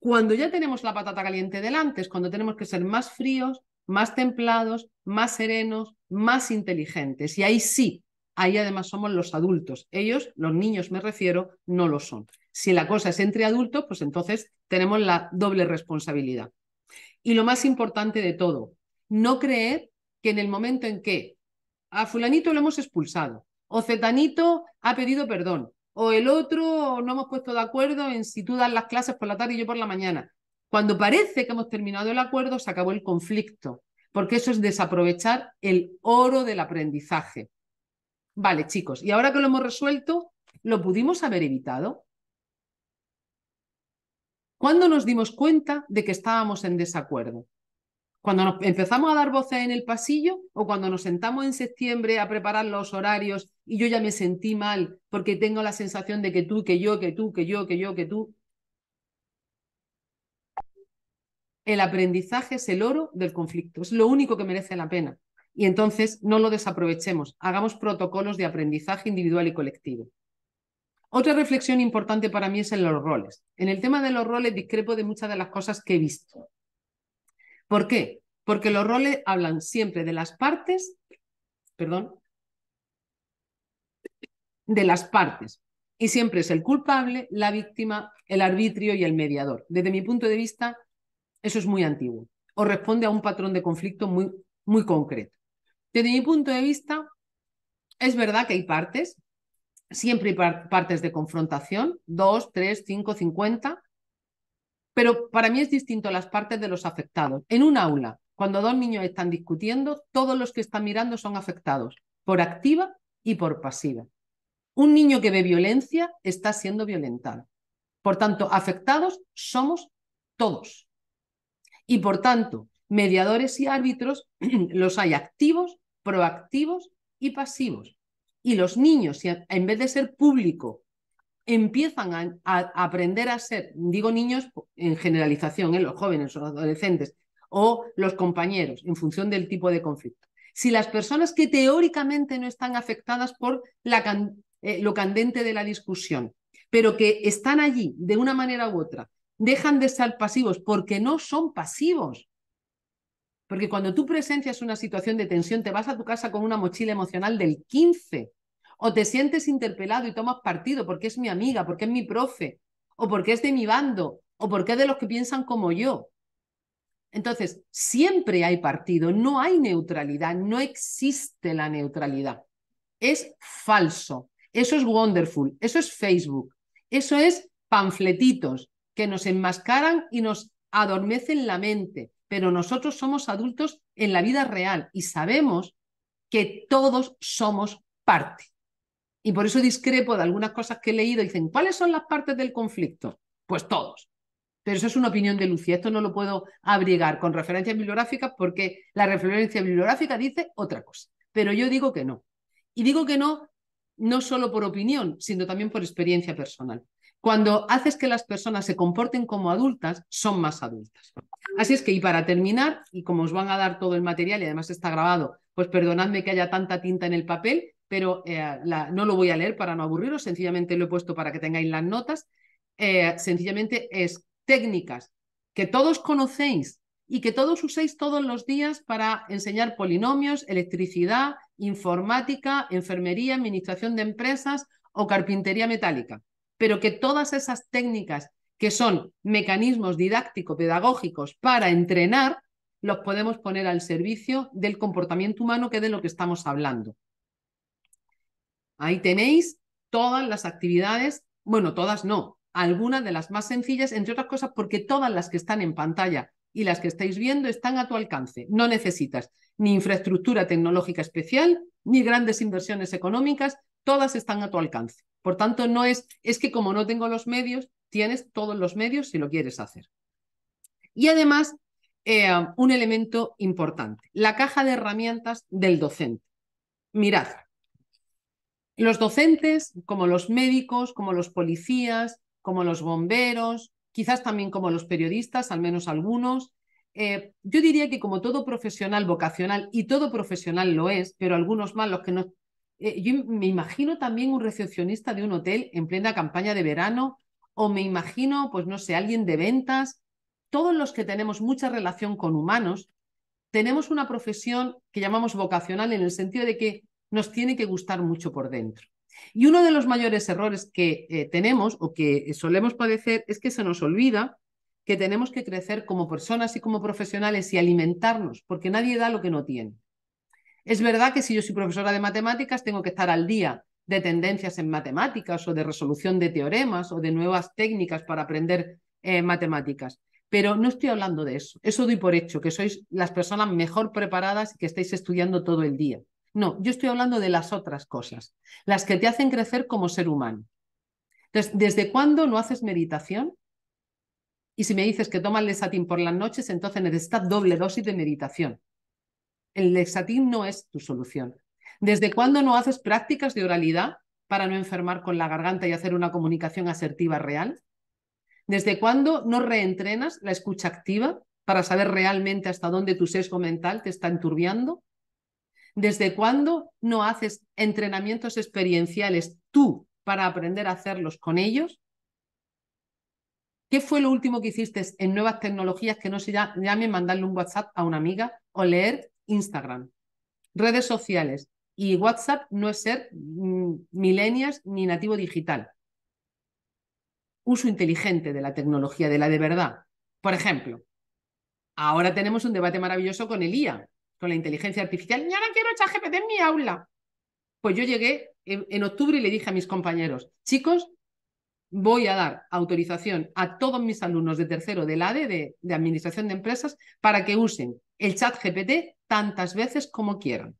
Cuando ya tenemos la patata caliente delante es cuando tenemos que ser más fríos, más templados, más serenos, más inteligentes. Y ahí sí, ahí además somos los adultos. Ellos, los niños me refiero, no lo son. Si la cosa es entre adultos, pues entonces tenemos la doble responsabilidad. Y lo más importante de todo, no creer que en el momento en que a fulanito lo hemos expulsado, o cetanito ha pedido perdón, o el otro no hemos puesto de acuerdo en si tú das las clases por la tarde y yo por la mañana. Cuando parece que hemos terminado el acuerdo, se acabó el conflicto, porque eso es desaprovechar el oro del aprendizaje. Vale, chicos, y ahora que lo hemos resuelto, ¿lo pudimos haber evitado? ¿Cuándo nos dimos cuenta de que estábamos en desacuerdo? ¿Cuando empezamos a dar voces en el pasillo o cuando nos sentamos en septiembre a preparar los horarios y yo ya me sentí mal porque tengo la sensación de que tú, que yo, que tú, que yo, que yo, que tú? el aprendizaje es el oro del conflicto, es lo único que merece la pena. Y entonces no lo desaprovechemos, hagamos protocolos de aprendizaje individual y colectivo. Otra reflexión importante para mí es en los roles. En el tema de los roles discrepo de muchas de las cosas que he visto. ¿Por qué? Porque los roles hablan siempre de las partes, perdón, de las partes. Y siempre es el culpable, la víctima, el arbitrio y el mediador. Desde mi punto de vista, eso es muy antiguo o responde a un patrón de conflicto muy, muy concreto. Desde mi punto de vista, es verdad que hay partes, siempre hay partes de confrontación, dos, tres, cinco, cincuenta, pero para mí es distinto las partes de los afectados. En un aula, cuando dos niños están discutiendo, todos los que están mirando son afectados, por activa y por pasiva. Un niño que ve violencia está siendo violentado. Por tanto, afectados somos todos. Y por tanto, mediadores y árbitros *clears throat* los hay activos, proactivos y pasivos. Y los niños, en vez de ser público, empiezan a, aprender a ser, digo niños en generalización, en ¿eh? los jóvenes, los adolescentes o los compañeros, en función del tipo de conflicto. Si las personas que teóricamente no están afectadas por eh, lo candente de la discusión, pero que están allí de una manera u otra, dejan de ser pasivos porque no son pasivos. Porque cuando tú presencias una situación de tensión, te vas a tu casa con una mochila emocional del 15 o te sientes interpelado y tomas partido porque es mi amiga, porque es mi profe, o porque es de mi bando, o porque es de los que piensan como yo. Entonces, siempre hay partido, no hay neutralidad, no existe la neutralidad. Es falso. Eso es wonderful, eso es Facebook, eso es panfletitos, que nos enmascaran y nos adormecen la mente, pero nosotros somos adultos en la vida real y sabemos que todos somos parte. Y por eso discrepo de algunas cosas que he leído. Dicen, ¿cuáles son las partes del conflicto? Pues todos. Pero eso es una opinión de Lucía. Esto no lo puedo abrigar con referencias bibliográficas porque la referencia bibliográfica dice otra cosa. Pero yo digo que no. Y digo que no no solo por opinión, sino también por experiencia personal. Cuando haces que las personas se comporten como adultas, son más adultas. Así es que, y para terminar, y como os van a dar todo el material y además está grabado, pues perdonadme que haya tanta tinta en el papel, pero eh, no lo voy a leer para no aburriros, sencillamente lo he puesto para que tengáis las notas. Eh, sencillamente es técnicas que todos conocéis y que todos uséis todos los días para enseñar polinomios, electricidad, informática, enfermería, administración de empresas o carpintería metálica pero que todas esas técnicas que son mecanismos didáctico-pedagógicos para entrenar, los podemos poner al servicio del comportamiento humano, que es de lo que estamos hablando. Ahí tenéis todas las actividades, bueno, todas no, algunas de las más sencillas, entre otras cosas, porque todas las que están en pantalla y las que estáis viendo están a tu alcance. No necesitas ni infraestructura tecnológica especial, ni grandes inversiones económicas, todas están a tu alcance. Por tanto, no es, es que como no tengo los medios, tienes todos los medios si lo quieres hacer. Y además, eh, un elemento importante, la caja de herramientas del docente. Mirad, los docentes, como los médicos, como los policías, como los bomberos, quizás también como los periodistas, al menos algunos, eh, yo diría que como todo profesional vocacional, y todo profesional lo es, pero algunos más, los que no eh, yo me imagino también un recepcionista de un hotel en plena campaña de verano, o me imagino, pues no sé, alguien de ventas. Todos los que tenemos mucha relación con humanos, tenemos una profesión que llamamos vocacional en el sentido de que nos tiene que gustar mucho por dentro. Y uno de los mayores errores que eh, tenemos o que eh, solemos padecer es que se nos olvida que tenemos que crecer como personas y como profesionales y alimentarnos, porque nadie da lo que no tiene. Es verdad que si yo soy profesora de matemáticas, tengo que estar al día de tendencias en matemáticas o de resolución de teoremas o de nuevas técnicas para aprender eh, matemáticas. Pero no estoy hablando de eso. Eso doy por hecho, que sois las personas mejor preparadas y que estáis estudiando todo el día. No, yo estoy hablando de las otras cosas, las que te hacen crecer como ser humano. Entonces, ¿desde cuándo no haces meditación? Y si me dices que tomas lesatín por las noches, entonces necesitas doble dosis de meditación. El lexatín no es tu solución. ¿Desde cuándo no haces prácticas de oralidad para no enfermar con la garganta y hacer una comunicación asertiva real? ¿Desde cuándo no reentrenas la escucha activa para saber realmente hasta dónde tu sesgo mental te está enturbiando? ¿Desde cuándo no haces entrenamientos experienciales tú para aprender a hacerlos con ellos? ¿Qué fue lo último que hiciste en nuevas tecnologías que no se llamen mandarle un WhatsApp a una amiga o leer Instagram, redes sociales y WhatsApp no es ser mm, milenias ni nativo digital. Uso inteligente de la tecnología, de la de verdad. Por ejemplo, ahora tenemos un debate maravilloso con el IA, con la inteligencia artificial. Y ahora quiero echar GPT en mi aula. Pues yo llegué en, octubre y le dije a mis compañeros, chicos, voy a dar autorización a todos mis alumnos de tercero del ADE, de, de Administración de Empresas, para que usen el chat GPT tantas veces como quieran.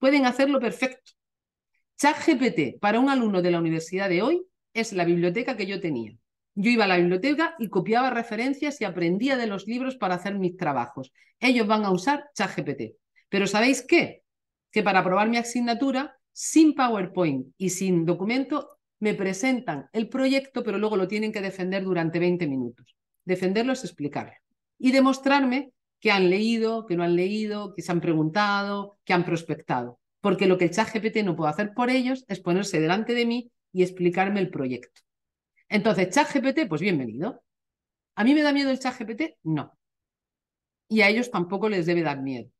Pueden hacerlo perfecto. ChatGPT para un alumno de la universidad de hoy es la biblioteca que yo tenía. Yo iba a la biblioteca y copiaba referencias y aprendía de los libros para hacer mis trabajos. Ellos van a usar ChatGPT. Pero ¿sabéis qué? Que para aprobar mi asignatura, sin PowerPoint y sin documento, me presentan el proyecto, pero luego lo tienen que defender durante 20 minutos. Defenderlo es explicarlo y demostrarme que han leído, que no han leído, que se han preguntado, que han prospectado. Porque lo que el chat GPT no puede hacer por ellos es ponerse delante de mí y explicarme el proyecto. Entonces, chat GPT, pues bienvenido. ¿A mí me da miedo el chat GPT? No. Y a ellos tampoco les debe dar miedo.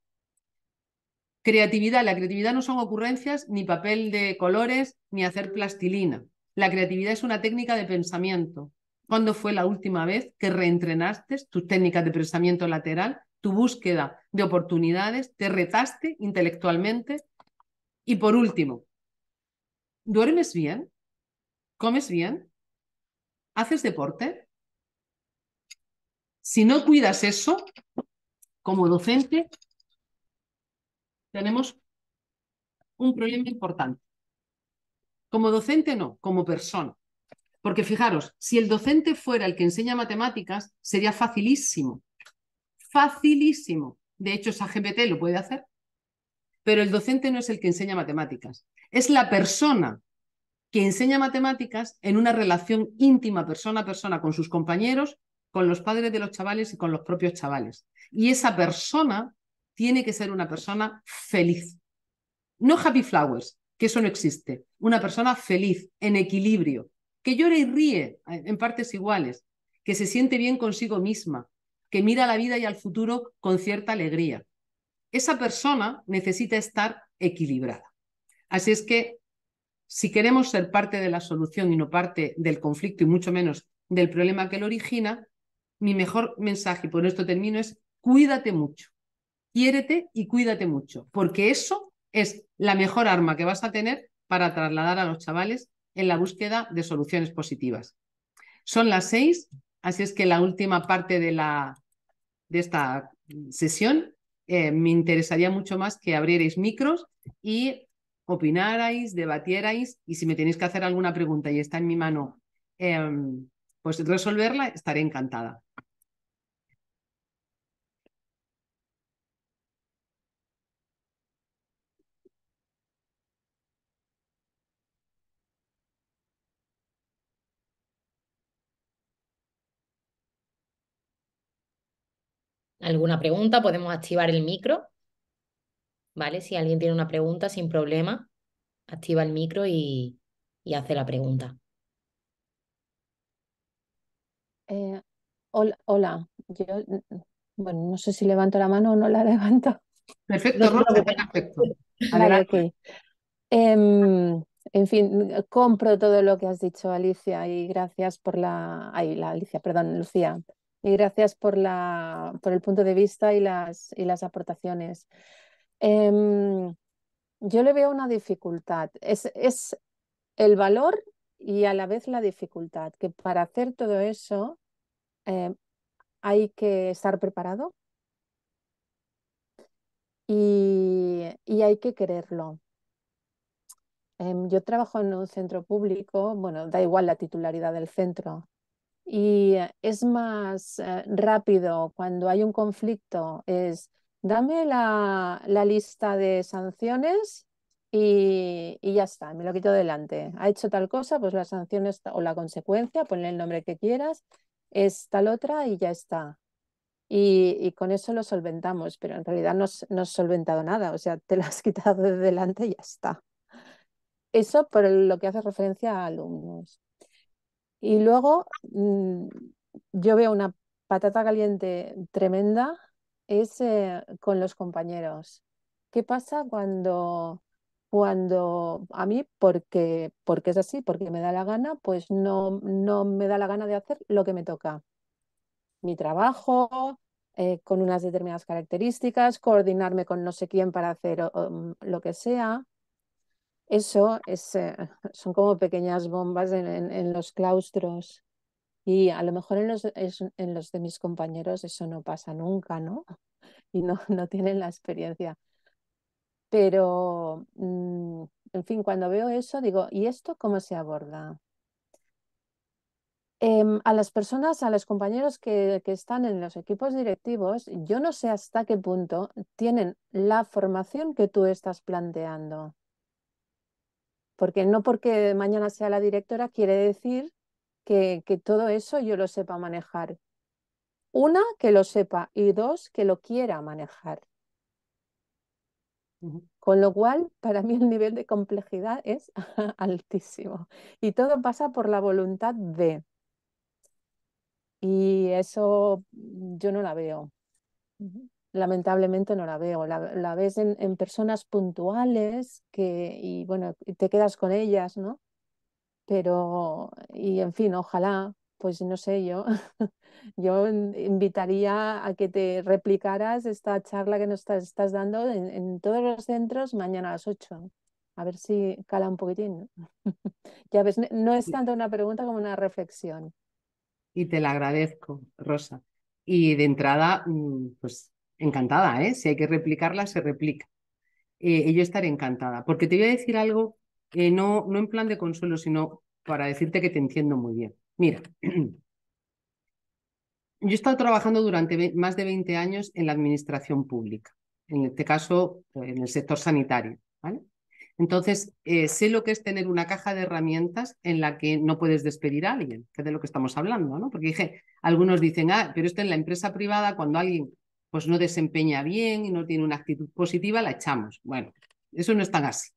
Creatividad. La creatividad no son ocurrencias, ni papel de colores, ni hacer plastilina. La creatividad es una técnica de pensamiento. ¿Cuándo fue la última vez que reentrenaste tus técnicas de pensamiento lateral tu búsqueda de oportunidades, te retaste intelectualmente. Y por último, ¿duermes bien? ¿Comes bien? ¿Haces deporte? Si no cuidas eso, como docente, tenemos un problema importante. Como docente no, como persona. Porque fijaros, si el docente fuera el que enseña matemáticas, sería facilísimo Facilísimo. De hecho, esa GPT lo puede hacer. Pero el docente no es el que enseña matemáticas. Es la persona que enseña matemáticas en una relación íntima persona a persona con sus compañeros, con los padres de los chavales y con los propios chavales. Y esa persona tiene que ser una persona feliz. No happy flowers, que eso no existe. Una persona feliz, en equilibrio, que llora y ríe en partes iguales, que se siente bien consigo misma, que mira la vida y al futuro con cierta alegría. Esa persona necesita estar equilibrada. Así es que si queremos ser parte de la solución y no parte del conflicto y mucho menos del problema que lo origina, mi mejor mensaje, y por esto termino, es cuídate mucho, quiérete y cuídate mucho, porque eso es la mejor arma que vas a tener para trasladar a los chavales en la búsqueda de soluciones positivas. Son las seis, Así es que la última parte de, la, de esta sesión eh, me interesaría mucho más que abrierais micros y opinarais, debatierais y si me tenéis que hacer alguna pregunta y está en mi mano, em, pues resolverla, estaré encantada. alguna pregunta, podemos activar el micro. ¿Vale? Si alguien tiene una pregunta, sin problema, activa el micro y, hace la pregunta. Eh, hola, yo bueno, no sé si levanto la mano o no la *laughs* levanto. Perfecto, no, perfecto. A ver en fin, compro todo lo que has dicho, Alicia, y gracias por la. Ay, la Alicia, perdón, Lucía, y gracias por, el punto de vista y las, las aportaciones. Em, yo le veo una dificultad. Es, el valor y a la vez la dificultad, que para hacer todo eso em, hay que estar preparado y, hay que quererlo. Em, yo trabajo en un centro público, bueno, da igual la titularidad del centro, y eh, es más eh, rápido cuando hay un conflicto, es dame la, lista de sanciones y, ya está, me lo quito delante. Ha hecho tal cosa, pues la sanción o la consecuencia, ponle el nombre que quieras, es tal otra y ya está. Y, con eso lo solventamos, pero en realidad no, no has solventado nada, o sea, te lo has *laughs* quitado de delante y ya está. Eso por lo que hace referencia a alumnos. Y luego mm, yo veo una patata caliente tremenda, es eh, con los compañeros. ¿Qué pasa cuando, cuando a mí, porque, porque es así, porque me da la gana, pues no, me da la gana de hacer lo que me toca? Mi trabajo, eh, con unas determinadas características, coordinarme con no sé quién para hacer mm, lo que sea, eso es, eh, *laughs* son como pequeñas bombas en, los claustros. Y a lo mejor en los, de mis compañeros eso no pasa nunca, ¿no? *laughs* Y no, tienen la experiencia. Pero, mm, en fin, cuando veo eso, digo, ¿y esto cómo se aborda? Em, a las personas, a los compañeros que están en los equipos directivos, yo no sé hasta qué punto tienen la formación que tú estás planteando porque no porque mañana sea la directora quiere decir que, todo eso yo lo sepa manejar. Una, que lo sepa y dos, que lo quiera manejar. Con lo cual, para mí el nivel de complejidad es *laughs* altísimo. Y todo pasa por la voluntad de. Y eso yo no la veo lamentablemente no la veo. La, ves en, personas puntuales que, y bueno, te quedas con ellas, ¿no? Pero, y en fin, ojalá, pues no sé, yo, *laughs* yo invitaría a que te replicaras esta charla que nos estás, dando en, todos los centros mañana a las 8. A ver si cala un poquitín. *laughs* ya ves, no es tanto una pregunta como una reflexión. Y te la agradezco, Rosa. Y de entrada, mm, pues encantada, ¿eh? Si hay que replicarla, se replica. Eh, y yo estaré encantada, porque te voy a decir algo, que no, no en plan de consuelo, sino para decirte que te entiendo muy bien. Mira, *clears throat* yo he estado trabajando durante más de 20 años en la administración pública, en este caso pues, en el sector sanitario. ¿vale? Entonces, eh, sé lo que es tener una caja de herramientas en la que no puedes despedir a alguien, que es de lo que estamos hablando, ¿no? Porque dije, algunos dicen, ah, pero esto en la empresa privada, cuando alguien pues no desempeña bien y no tiene una actitud positiva, la echamos. Bueno, eso no es tan así.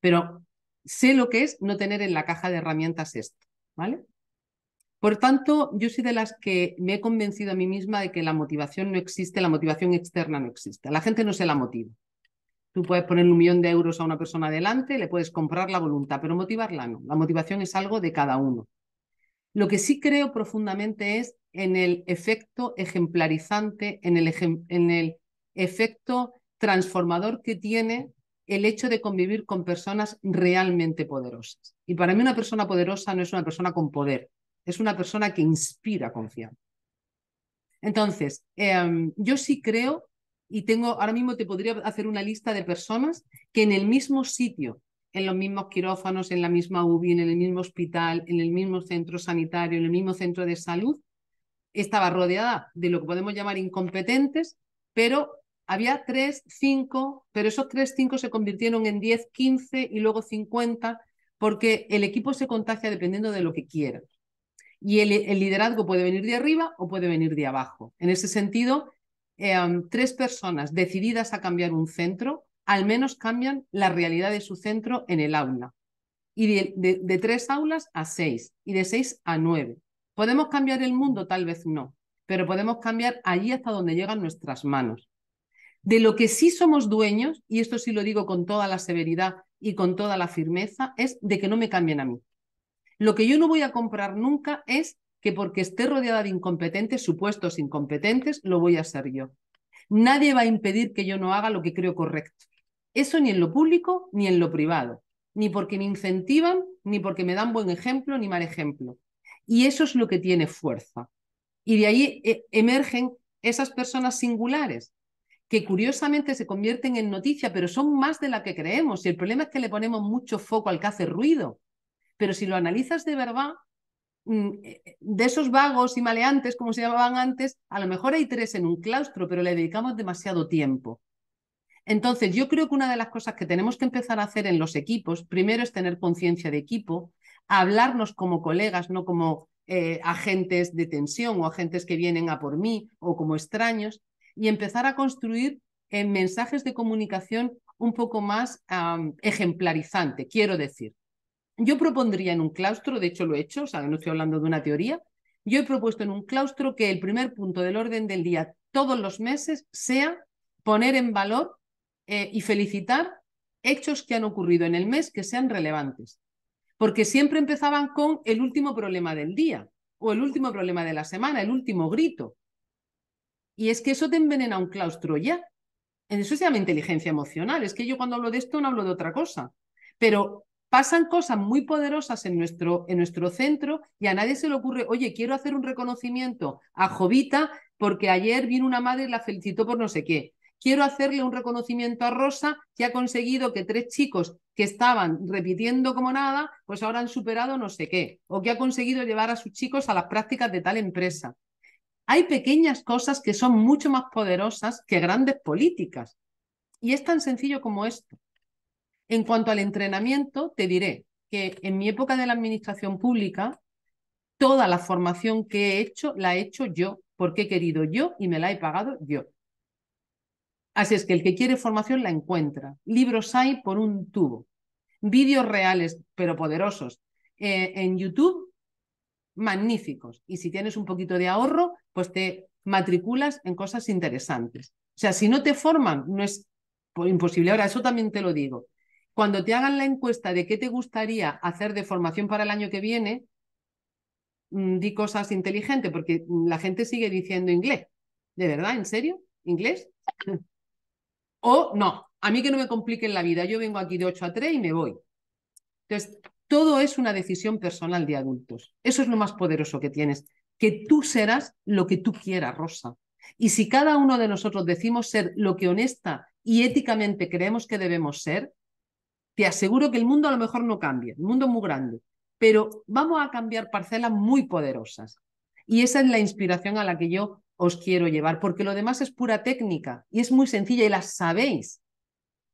Pero sé lo que es no tener en la caja de herramientas esto, ¿vale? Por tanto, yo soy de las que me he convencido a mí misma de que la motivación no existe, la motivación externa no existe. La gente no se la motiva. Tú puedes poner un millón de euros a una persona adelante le puedes comprar la voluntad, pero motivarla no. La motivación es algo de cada uno. Lo que sí creo profundamente es en el efecto ejemplarizante, en el, efecto transformador que tiene el hecho de convivir con personas realmente poderosas. Y para mí una persona poderosa no es una persona con poder, es una persona que inspira confianza. Entonces, em, yo sí creo y tengo, ahora mismo te podría hacer una lista de personas que en el mismo sitio en los mismos quirófanos, en la misma UBI, en el mismo hospital, en el mismo centro sanitario, en el mismo centro de salud, estaba rodeada de lo que podemos llamar incompetentes, pero había tres, cinco, pero esos tres, cinco se convirtieron en diez, quince y luego cincuenta, porque el equipo se contagia dependiendo de lo que quiera. Y el, liderazgo puede venir de arriba o puede venir de abajo. En ese sentido, eh, tres personas decididas a cambiar un centro al menos cambian la realidad de su centro en el aula. Y de, tres aulas a seis, y de seis a nueve. ¿Podemos cambiar el mundo? Tal vez no, pero podemos cambiar allí hasta donde llegan nuestras manos. De lo que sí somos dueños, y esto sí lo digo con toda la severidad y con toda la firmeza, es de que no me cambien a mí. Lo que yo no voy a comprar nunca es que porque esté rodeada de incompetentes, supuestos incompetentes, lo voy a ser yo. Nadie va a impedir que yo no haga lo que creo correcto. Eso ni en lo público ni en lo privado, ni porque me incentivan, ni porque me dan buen ejemplo, ni mal ejemplo. Y eso es lo que tiene fuerza. Y de ahí eh, emergen esas personas singulares, que curiosamente se convierten en noticia, pero son más de la que creemos. Y el problema es que le ponemos mucho foco al que hace ruido. Pero si lo analizas de verdad, mm, eh, eh, de esos vagos y maleantes, como se llamaban antes, a lo mejor hay tres en un claustro, pero le dedicamos demasiado tiempo. Entonces, yo creo que una de las cosas que tenemos que empezar a hacer en los equipos, primero es tener conciencia de equipo, hablarnos como colegas, no como eh, agentes de tensión o agentes que vienen a por mí o como extraños, y empezar a construir en mensajes de comunicación un poco más ejemplarizante, quiero decir. Yo propondría en un claustro, de hecho lo he hecho, o sea, no estoy hablando de una teoría, yo he propuesto en un claustro que el primer punto del orden del día todos los meses sea poner en valor eh, y felicitar hechos que han ocurrido en el mes que sean relevantes, porque siempre empezaban con el último problema del día o el último problema de la semana, el último grito. Y es que eso te envenena un claustro ya. Eso se llama inteligencia emocional. Es que yo cuando hablo de esto no hablo de otra cosa. Pero pasan cosas muy poderosas en nuestro, en nuestro centro y a nadie se le ocurre, oye, quiero hacer un reconocimiento a Jovita porque ayer vino una madre y la felicitó por no sé qué quiero hacerle un reconocimiento a Rosa, que ha conseguido que tres chicos que estaban repitiendo como nada, pues ahora han superado no sé qué, o que ha conseguido llevar a sus chicos a las prácticas de tal empresa. Hay pequeñas cosas que son mucho más poderosas que grandes políticas. Y es tan sencillo como esto. En cuanto al entrenamiento, te diré que en mi época de la administración pública, toda la formación que he hecho la he hecho yo, porque he querido yo y me la he pagado yo. Así es que el que quiere formación la encuentra. Libros hay por un tubo. Vídeos reales, pero poderosos. Eh, en YouTube, magníficos. Y si tienes un poquito de ahorro, pues te matriculas en cosas interesantes. O sea, si no te forman, no es imposible. Ahora, eso también te lo digo. Cuando te hagan la encuesta de qué te gustaría hacer de formación para el año que viene, mm, di cosas inteligentes, porque la gente sigue diciendo inglés. ¿De verdad? ¿En serio? ¿Inglés? O no, a mí que no me compliquen la vida, yo vengo aquí de 8 a 3 y me voy. Entonces, todo es una decisión personal de adultos. Eso es lo más poderoso que tienes, que tú serás lo que tú quieras, Rosa. Y si cada uno de nosotros decimos ser lo que honesta y éticamente creemos que debemos ser, te aseguro que el mundo a lo mejor no cambie, el mundo es muy grande, pero vamos a cambiar parcelas muy poderosas. Y esa es la inspiración a la que yo os quiero llevar, porque lo demás es pura técnica y es muy sencilla y la sabéis.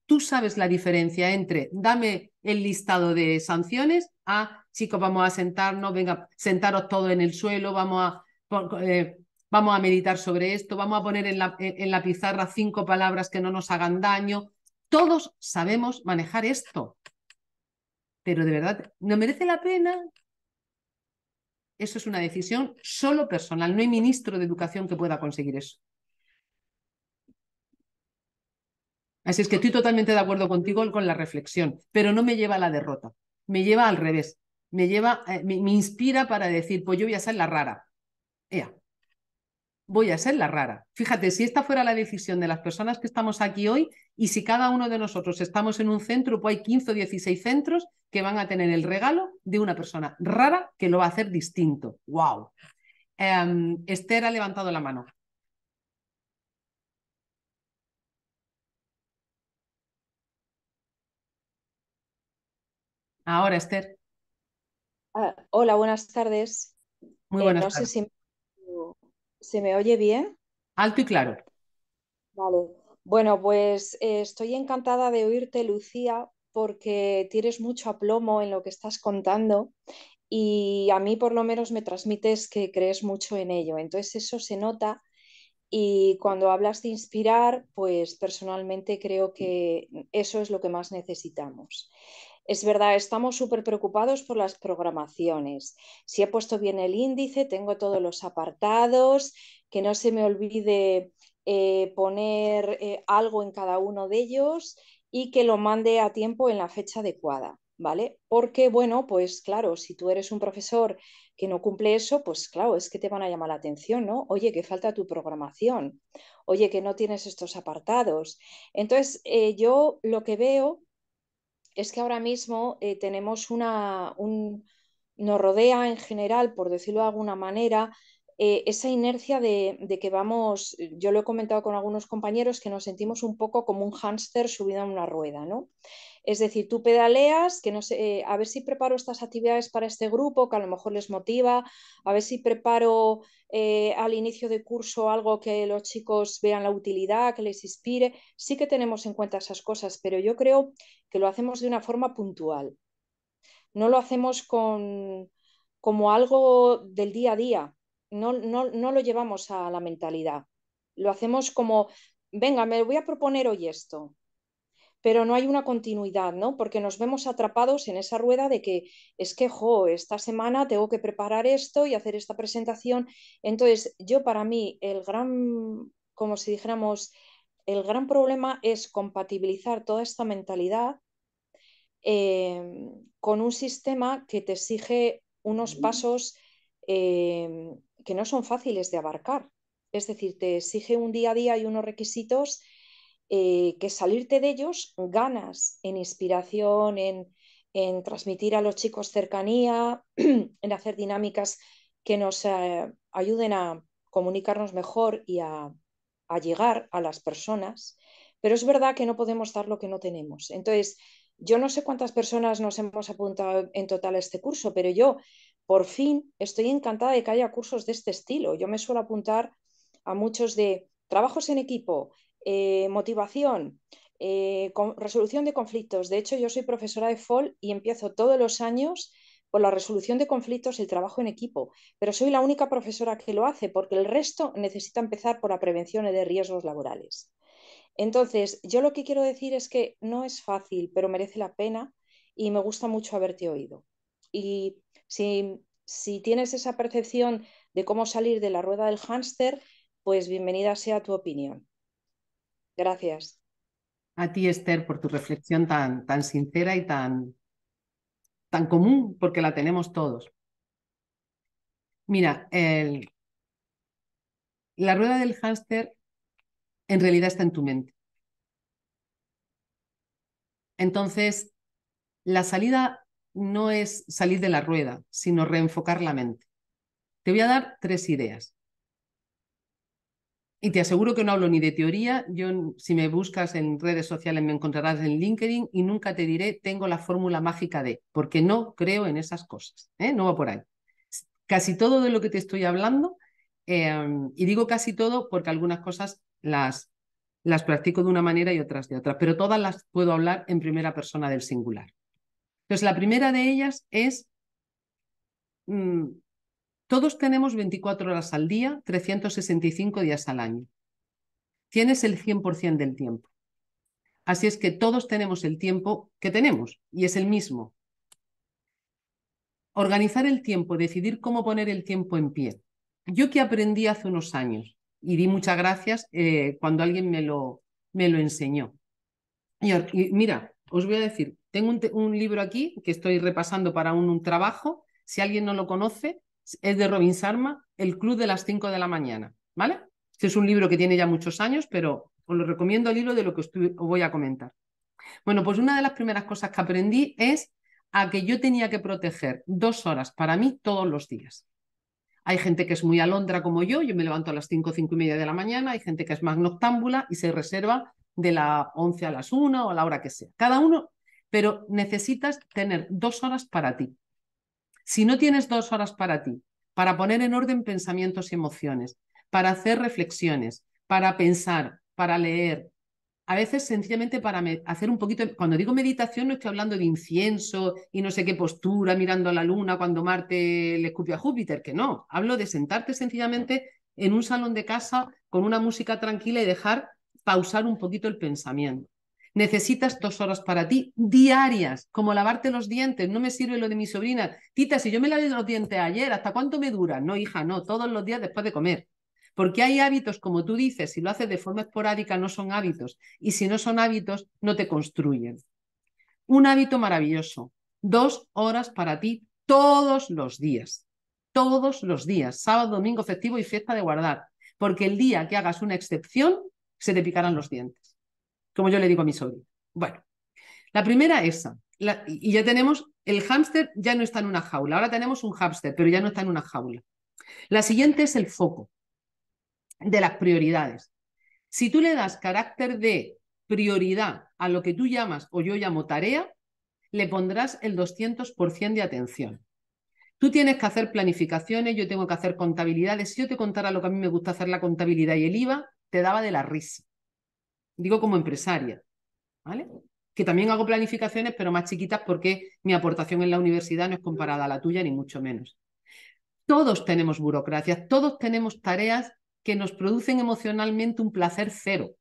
Tú sabes la diferencia entre dame el listado de sanciones a chicos, vamos a sentarnos, venga, sentaros todos en el suelo, vamos a, eh, vamos a meditar sobre esto, vamos a poner en la, eh, en la pizarra cinco palabras que no nos hagan daño. Todos sabemos manejar esto. Pero de verdad, ¿no merece la pena eso es una decisión solo personal. No hay ministro de educación que pueda conseguir eso. Así es que estoy totalmente de acuerdo contigo con la reflexión, pero no me lleva a la derrota, me lleva al revés, me, lleva, eh, me inspira para decir, pues yo voy a ser la rara. Ea, voy a ser la rara. Fíjate, si esta fuera la decisión de las personas que estamos aquí hoy y si cada uno de nosotros estamos en un centro, pues hay 15 o 16 centros que van a tener el regalo de una persona rara que lo va a hacer distinto. ¡Wow! Em, Esther ha levantado la mano. Ahora, Esther. Ah, hola, buenas tardes. Muy eh, buenas tardes. ¿Se me oye bien? Alto y claro. Vale. Bueno, pues eh, estoy encantada de oírte, Lucía, porque tienes mucho aplomo en lo que estás contando y a mí por lo menos me transmites que crees mucho en ello. Entonces eso se nota y cuando hablas de inspirar, pues personalmente creo que eso es lo que más necesitamos. Es verdad, estamos súper preocupados por las programaciones. Si he puesto bien el índice, tengo todos los apartados, que no se me olvide eh, poner eh, algo en cada uno de ellos y que lo mande a tiempo en la fecha adecuada, ¿vale? Porque, bueno, pues claro, si tú eres un profesor que no cumple eso, pues claro, es que te van a llamar la atención, ¿no? Oye, que falta tu programación, oye, que no tienes estos apartados. Entonces, eh, yo lo que veo es que ahora mismo eh, tenemos una, nos rodea en general, por decirlo de alguna manera, eh, esa inercia de, de, que vamos, yo lo he comentado con algunos compañeros, que nos sentimos un poco como un hámster subido a una rueda, ¿no? Es decir, tú pedaleas, que no sé, eh, a ver si preparo estas actividades para este grupo, que a lo mejor les motiva, a ver si preparo eh, al inicio de curso algo que los chicos vean la utilidad, que les inspire. Sí que tenemos en cuenta esas cosas, pero yo creo que lo hacemos de una forma puntual. No lo hacemos con, como algo del día a día. No, no lo llevamos a la mentalidad. Lo hacemos como, venga, me voy a proponer hoy esto pero no hay una continuidad, ¿no? Porque nos vemos atrapados en esa rueda de que es que, esta semana tengo que preparar esto y hacer esta presentación. Entonces, yo para mí, el gran, como si dijéramos, el gran problema es compatibilizar toda esta mentalidad em, con un sistema que te exige unos pasos em, que no son fáciles de abarcar. Es decir, te exige un día a día y unos requisitos eh, que salirte de ellos ganas en inspiración, en, transmitir a los chicos cercanía, *clears throat* en hacer dinámicas que nos eh, ayuden a comunicarnos mejor y a, a llegar a las personas. Pero es verdad que no podemos dar lo que no tenemos. Entonces, yo no sé cuántas personas nos hemos apuntado en total a este curso, pero yo por fin estoy encantada de que haya cursos de este estilo. Yo me suelo apuntar a muchos de trabajos en equipo, eh, motivación, eh, resolución de conflictos. De hecho, yo soy profesora de FOL y empiezo todos los años por la resolución de conflictos y el trabajo en equipo, pero soy la única profesora que lo hace porque el resto necesita empezar por la prevención de riesgos laborales. Entonces, yo lo que quiero decir es que no es fácil, pero merece la pena y me gusta mucho haberte oído. Y si, si tienes esa percepción de cómo salir de la rueda del hámster, pues bienvenida sea tu opinión. Gracias. A ti, Esther, por tu reflexión tan, tan sincera y tan, tan común, porque la tenemos todos. Mira, el, la rueda del hámster en realidad está en tu mente. Entonces, la salida no es salir de la rueda, sino reenfocar la mente. Te voy a dar tres ideas. Y te aseguro que no hablo ni de teoría. Yo, si me buscas en redes sociales, me encontrarás en LinkedIn y nunca te diré tengo la fórmula mágica de, porque no creo en esas cosas. ¿eh? No va por ahí. Casi todo de lo que te estoy hablando, em, y digo casi todo porque algunas cosas las, las practico de una manera y otras de otra, pero todas las puedo hablar en primera persona del singular. Entonces, la primera de ellas es mm, todos tenemos 24 horas al día, 365 días al año. Tienes el 100% del tiempo. Así es que todos tenemos el tiempo que tenemos y es el mismo. Organizar el tiempo, decidir cómo poner el tiempo en pie. Yo que aprendí hace unos años y di muchas gracias eh, cuando alguien me lo, me lo enseñó. Y, mira, os voy a decir, tengo un, libro aquí que estoy repasando para un, trabajo. Si alguien no lo conoce, es de Robin Sarma, El Club de las 5 de la mañana, ¿vale? es un libro que tiene ya muchos años, pero os lo recomiendo el libro de lo que os, voy a comentar. Bueno, pues una de las primeras cosas que aprendí es a que yo tenía que proteger dos horas para mí todos los días. Hay gente que es muy alondra como yo, yo me levanto a las 5, 5 y media de la mañana, hay gente que es más noctámbula y se reserva de las 11 a las 1 o a la hora que sea. Cada uno, pero necesitas tener dos horas para ti. Si no tienes dos horas para ti, para poner en orden pensamientos y emociones, para hacer reflexiones, para pensar, para leer, a veces sencillamente para hacer un poquito, cuando digo meditación no estoy hablando de incienso y no sé qué postura mirando a la luna cuando Marte le escupió a Júpiter, que no, hablo de sentarte sencillamente en un salón de casa con una música tranquila y dejar pausar un poquito el pensamiento. Necesitas dos horas para ti diarias, como lavarte los dientes. No me sirve lo de mi sobrina. Tita, si yo me lavé los dientes ayer, ¿hasta cuánto me dura? No, hija, no, todos los días después de comer. Porque hay hábitos, como tú dices, si lo haces de forma esporádica, no son hábitos. Y si no son hábitos, no te construyen. Un hábito maravilloso. Dos horas para ti todos los días. Todos los días. Sábado, domingo, festivo y fiesta de guardar. Porque el día que hagas una excepción, se te picarán los dientes como yo le digo a mi sobrino. Bueno, la primera esa. y ya tenemos, el hámster ya no está en una jaula. Ahora tenemos un hámster, pero ya no está en una jaula. La siguiente es el foco de las prioridades. Si tú le das carácter de prioridad a lo que tú llamas o yo llamo tarea, le pondrás el 200% de atención. Tú tienes que hacer planificaciones, yo tengo que hacer contabilidades. Si yo te contara lo que a mí me gusta hacer la contabilidad y el IVA, te daba de la risa digo como empresaria, ¿vale? Que también hago planificaciones, pero más chiquitas porque mi aportación en la universidad no es comparada a la tuya, ni mucho menos. Todos tenemos burocracia, todos tenemos tareas que nos producen emocionalmente un placer cero.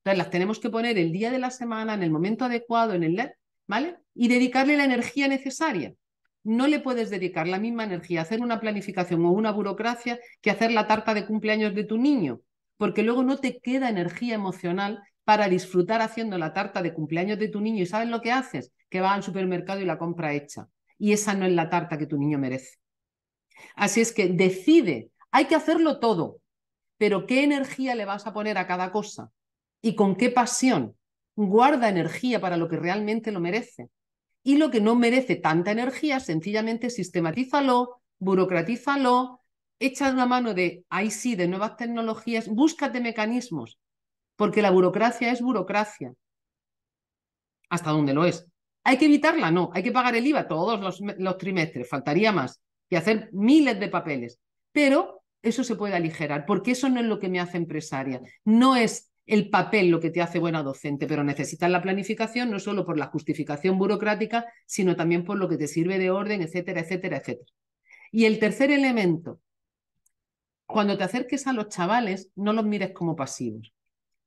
Entonces las tenemos que poner el día de la semana, en el momento adecuado, en el LED, ¿vale? Y dedicarle la energía necesaria. No le puedes dedicar la misma energía a hacer una planificación o una burocracia que hacer la tarta de cumpleaños de tu niño porque luego no te queda energía emocional para disfrutar haciendo la tarta de cumpleaños de tu niño. ¿Y sabes lo que haces? Que vas al supermercado y la compra hecha. Y esa no es la tarta que tu niño merece. Así es que decide, hay que hacerlo todo, pero ¿qué energía le vas a poner a cada cosa? ¿Y con qué pasión? Guarda energía para lo que realmente lo merece. Y lo que no merece tanta energía, sencillamente sistematízalo, burocratízalo, echa una mano de ahí sí, de nuevas tecnologías, búscate mecanismos, porque la burocracia es burocracia, hasta donde lo es. ¿Hay que evitarla? No, hay que pagar el IVA todos los, los trimestres, faltaría más, y hacer miles de papeles, pero eso se puede aligerar, porque eso no es lo que me hace empresaria, no es el papel lo que te hace buena docente, pero necesitas la planificación no solo por la justificación burocrática, sino también por lo que te sirve de orden, etcétera, etcétera, etcétera. Y el tercer elemento, cuando te acerques a los chavales, no los mires como pasivos.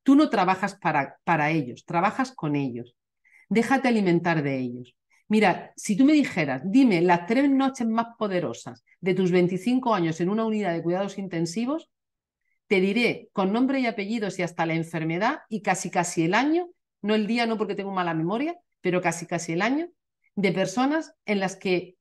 Tú no trabajas para, para ellos, trabajas con ellos. Déjate alimentar de ellos. Mira, si tú me dijeras, dime las tres noches más poderosas de tus 25 años en una unidad de cuidados intensivos, te diré con nombre y apellidos y hasta la enfermedad y casi casi el año, no el día, no porque tengo mala memoria, pero casi casi el año, de personas en las que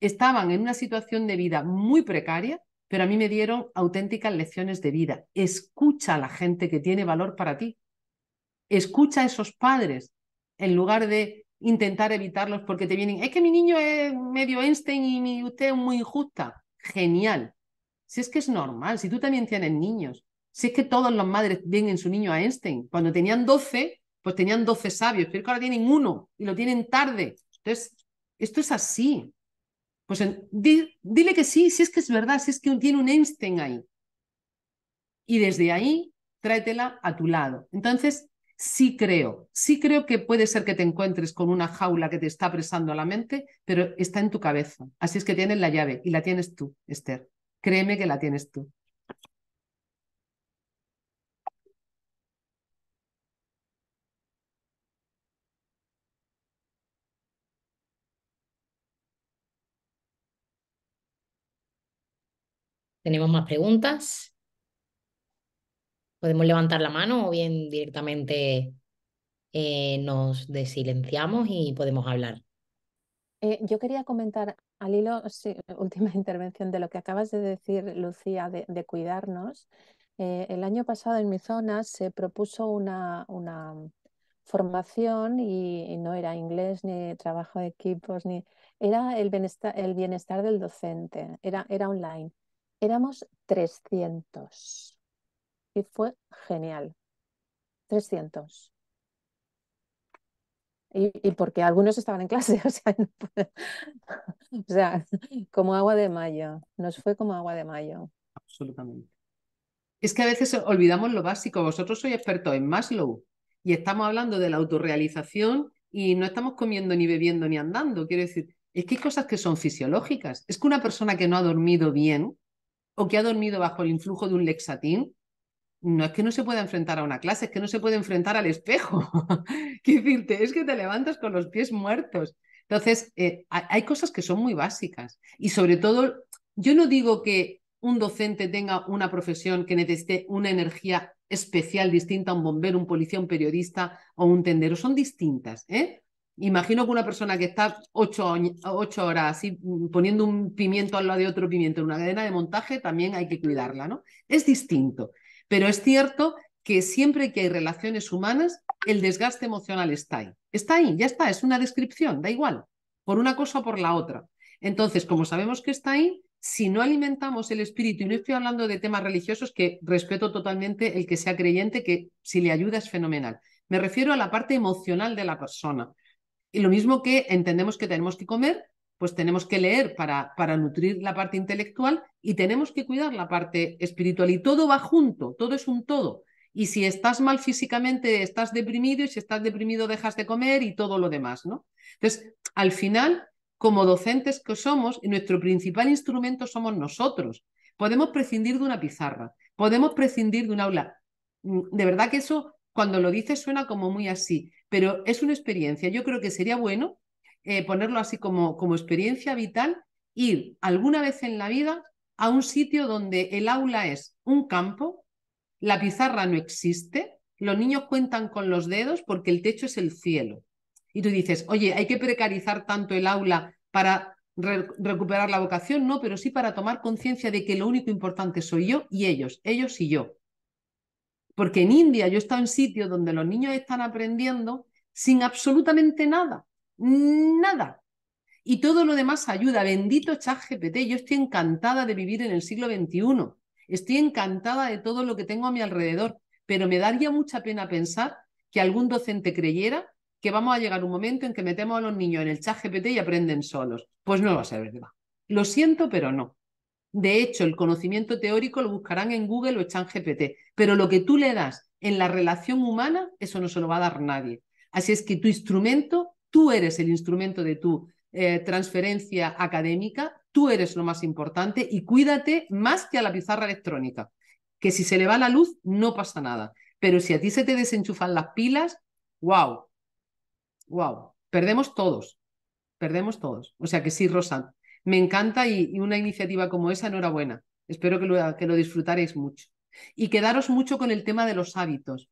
estaban en una situación de vida muy precaria, pero a mí me dieron auténticas lecciones de vida. Escucha a la gente que tiene valor para ti. Escucha a esos padres en lugar de intentar evitarlos porque te vienen, es que mi niño es medio Einstein y mi, usted es muy injusta. Genial. Si es que es normal, si tú también tienes niños, si es que todas las madres vienen su niño a Einstein. Cuando tenían 12, pues tenían 12 sabios, pero ahora tienen uno y lo tienen tarde. Entonces, esto es así. Pues dile que sí, si es que es verdad, si es que tiene un Einstein ahí. Y desde ahí, tráetela a tu lado. Entonces, sí creo, sí creo que puede ser que te encuentres con una jaula que te está apresando a la mente, pero está en tu cabeza. Así es que tienes la llave y la tienes tú, Esther. Créeme que la tienes tú. ¿Tenemos más preguntas? Podemos levantar la mano o bien directamente eh, nos desilenciamos y podemos hablar. Eh, yo quería comentar al hilo, *laughs* última intervención de lo que acabas de decir, Lucía, de, cuidarnos. Eh, el año pasado en mi zona se propuso una, una formación y, no era inglés ni trabajo de equipos, ni era el bienestar, el bienestar del docente, era, era online éramos 300 y fue genial. 300. Y, porque algunos estaban en clase, *laughs* o sea, o sea, como agua de mayo, nos fue como agua de mayo. Absolutamente. Es que a veces olvidamos lo básico. Vosotros sois expertos en Maslow y estamos hablando de la autorrealización y no estamos comiendo ni bebiendo ni andando. Quiero decir, es que hay cosas que son fisiológicas. Es que una persona que no ha dormido bien o que ha dormido bajo el influjo de un lexatín, no es que no se pueda enfrentar a una clase, es que no se puede enfrentar al espejo. *laughs* ¿Qué decirte, es que te levantas con los pies muertos. Entonces, eh, hay cosas que son muy básicas. Y sobre todo, yo no digo que un docente tenga una profesión que necesite una energía especial distinta a un bombero, un policía, un periodista o un tendero. Son distintas. ¿eh? Imagino que una persona que está ocho, horas así mm, poniendo un pimiento al lado de otro pimiento en una cadena de montaje, también hay que cuidarla, ¿no? Es distinto, pero es cierto que siempre que hay relaciones humanas, el desgaste emocional está ahí. Está ahí, ya está, es una descripción, da igual, por una cosa o por la otra. Entonces, como sabemos que está ahí, si no alimentamos el espíritu, y no estoy hablando de temas religiosos, que respeto totalmente el que sea creyente, que si le ayuda es fenomenal. Me refiero a la parte emocional de la persona. Y lo mismo que entendemos que tenemos que comer, pues tenemos que leer para, para nutrir la parte intelectual y tenemos que cuidar la parte espiritual. Y todo va junto, todo es un todo. Y si estás mal físicamente, estás deprimido y si estás deprimido dejas de comer y todo lo demás, ¿no? Entonces, al final, como docentes que somos, nuestro principal instrumento somos nosotros. Podemos prescindir de una pizarra, podemos prescindir de un aula. Mm, de verdad que eso, cuando lo dices, suena como muy así pero es una experiencia. Yo creo que sería bueno eh, ponerlo así como, como experiencia vital, ir alguna vez en la vida a un sitio donde el aula es un campo, la pizarra no existe, los niños cuentan con los dedos porque el techo es el cielo. Y tú dices, oye, hay que precarizar tanto el aula para recuperar la vocación, no, pero sí para tomar conciencia de que lo único importante soy yo y ellos, ellos y yo. Porque en India yo he estado en sitios donde los niños están aprendiendo sin absolutamente nada, nada. Y todo lo demás ayuda. Bendito ChatGPT, yo estoy encantada de vivir en el siglo XXI. Estoy encantada de todo lo que tengo a mi alrededor, pero me daría mucha pena pensar que algún docente creyera que vamos a llegar un momento en que metemos a los niños en el chat y aprenden solos. Pues no va a ser verdad. Lo siento, pero no. De hecho, el conocimiento teórico lo buscarán en Google o en GPT, pero lo que tú le das en la relación humana, eso no se lo va a dar nadie. Así es que tu instrumento, tú eres el instrumento de tu eh, transferencia académica, tú eres lo más importante y cuídate más que a la pizarra electrónica, que si se le va la luz no pasa nada, pero si a ti se te desenchufan las pilas, wow, wow, perdemos todos, perdemos todos. O sea que sí, Rosa, me encanta y, una iniciativa como esa, enhorabuena. Espero que lo, que lo disfrutaréis mucho. Y quedaros mucho con el tema de los hábitos,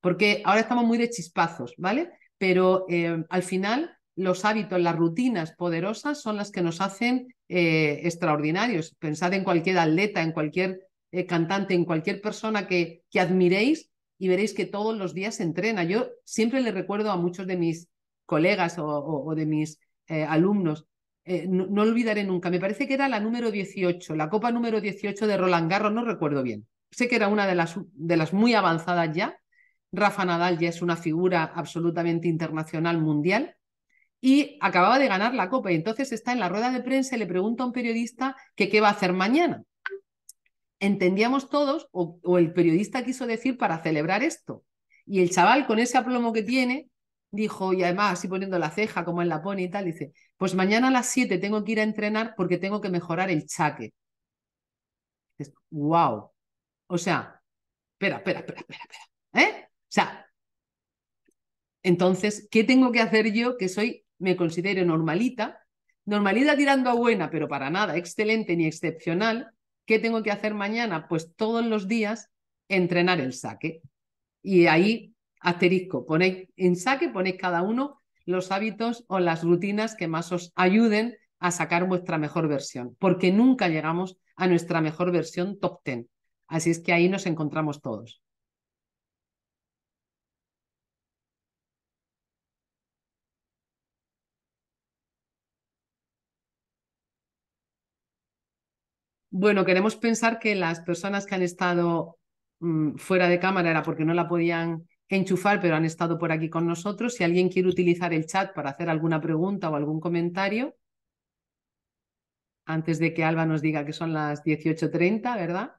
porque ahora estamos muy de chispazos, ¿vale? Pero eh, al final los hábitos, las rutinas poderosas son las que nos hacen eh, extraordinarios. Pensad en cualquier atleta, en cualquier eh, cantante, en cualquier persona que, admiréis y veréis que todos los días se entrena. Yo siempre le recuerdo a muchos de mis colegas o de mis alumnos, eh, no, olvidaré nunca, me parece que era la número 18, la copa número 18 de Roland Garros, no recuerdo bien. Sé que era una de las, de las muy avanzadas ya. Rafa Nadal ya es una figura absolutamente internacional, mundial, y acababa de ganar la copa. Y entonces está en la rueda de prensa y le pregunta a un periodista que qué va a hacer mañana. Entendíamos todos, o, el periodista quiso decir, para celebrar esto. Y el chaval, con ese aplomo que tiene, dijo, y además así poniendo la ceja como él la pone y tal, dice, pues mañana a las 7 tengo que ir a entrenar porque tengo que mejorar el saque. wow. O sea, espera, espera, espera, espera, ¿Eh? O sea, entonces, ¿qué tengo que hacer yo que soy, me considero normalita? Normalita tirando a buena, pero para nada excelente ni excepcional. ¿Qué tengo que hacer mañana? Pues todos los días entrenar el saque. Y ahí, asterisco, ponéis en saque, ponéis cada uno los hábitos o las rutinas que más os ayuden a sacar vuestra mejor versión, porque nunca llegamos a nuestra mejor versión top 10. Así es que ahí nos encontramos todos. Bueno, queremos pensar que las personas que han estado mm, fuera de cámara era porque no la podían enchufar, pero han estado por aquí con nosotros. Si alguien quiere utilizar el chat para hacer alguna pregunta o algún comentario, antes de que Alba nos diga que son las 18.30, ¿verdad?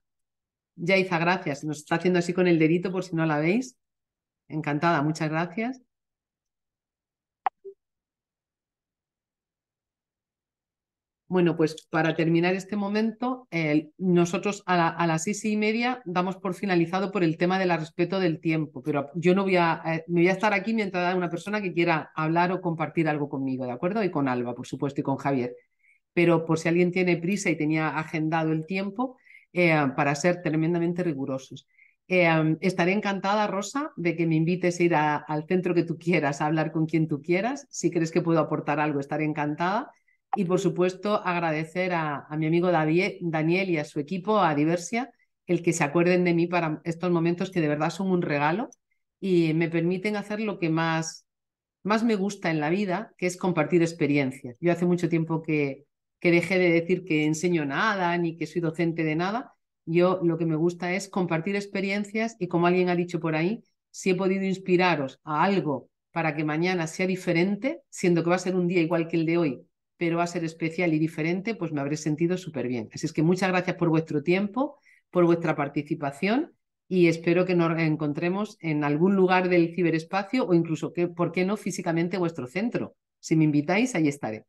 Yaiza, gracias. Nos está haciendo así con el dedito por si no la veis. Encantada, muchas gracias. Bueno, pues para terminar este momento, nosotros a, las seis y media damos por finalizado por el tema del respeto del tiempo, pero yo no voy a, eh, me voy a estar aquí mientras haya una persona que quiera hablar o compartir algo conmigo, ¿de acuerdo? Y con Alba, por supuesto, y con Javier. Pero por si alguien tiene prisa y tenía agendado el tiempo, eh, para ser tremendamente rigurosos. Eh, estaré encantada, Rosa, de que me invites a ir al centro que tú quieras, a hablar con quien tú quieras. Si crees que puedo aportar algo, estaré encantada. Y por supuesto, agradecer a, mi amigo Daniel y a su equipo, a Diversia, el que se acuerden de mí para estos momentos que de verdad son un regalo y me permiten hacer lo que más, más me gusta en la vida, que es compartir experiencias. Yo hace mucho tiempo que, que dejé de decir que enseño nada ni que soy docente de nada. Yo lo que me gusta es compartir experiencias y como alguien ha dicho por ahí, si he podido inspiraros a algo para que mañana sea diferente, siendo que va a ser un día igual que el de hoy, pero a ser especial y diferente, pues me habré sentido súper bien. Así es que muchas gracias por vuestro tiempo, por vuestra participación y espero que nos encontremos en algún lugar del ciberespacio o incluso, que, ¿por qué no físicamente vuestro centro? Si me invitáis, ahí estaré.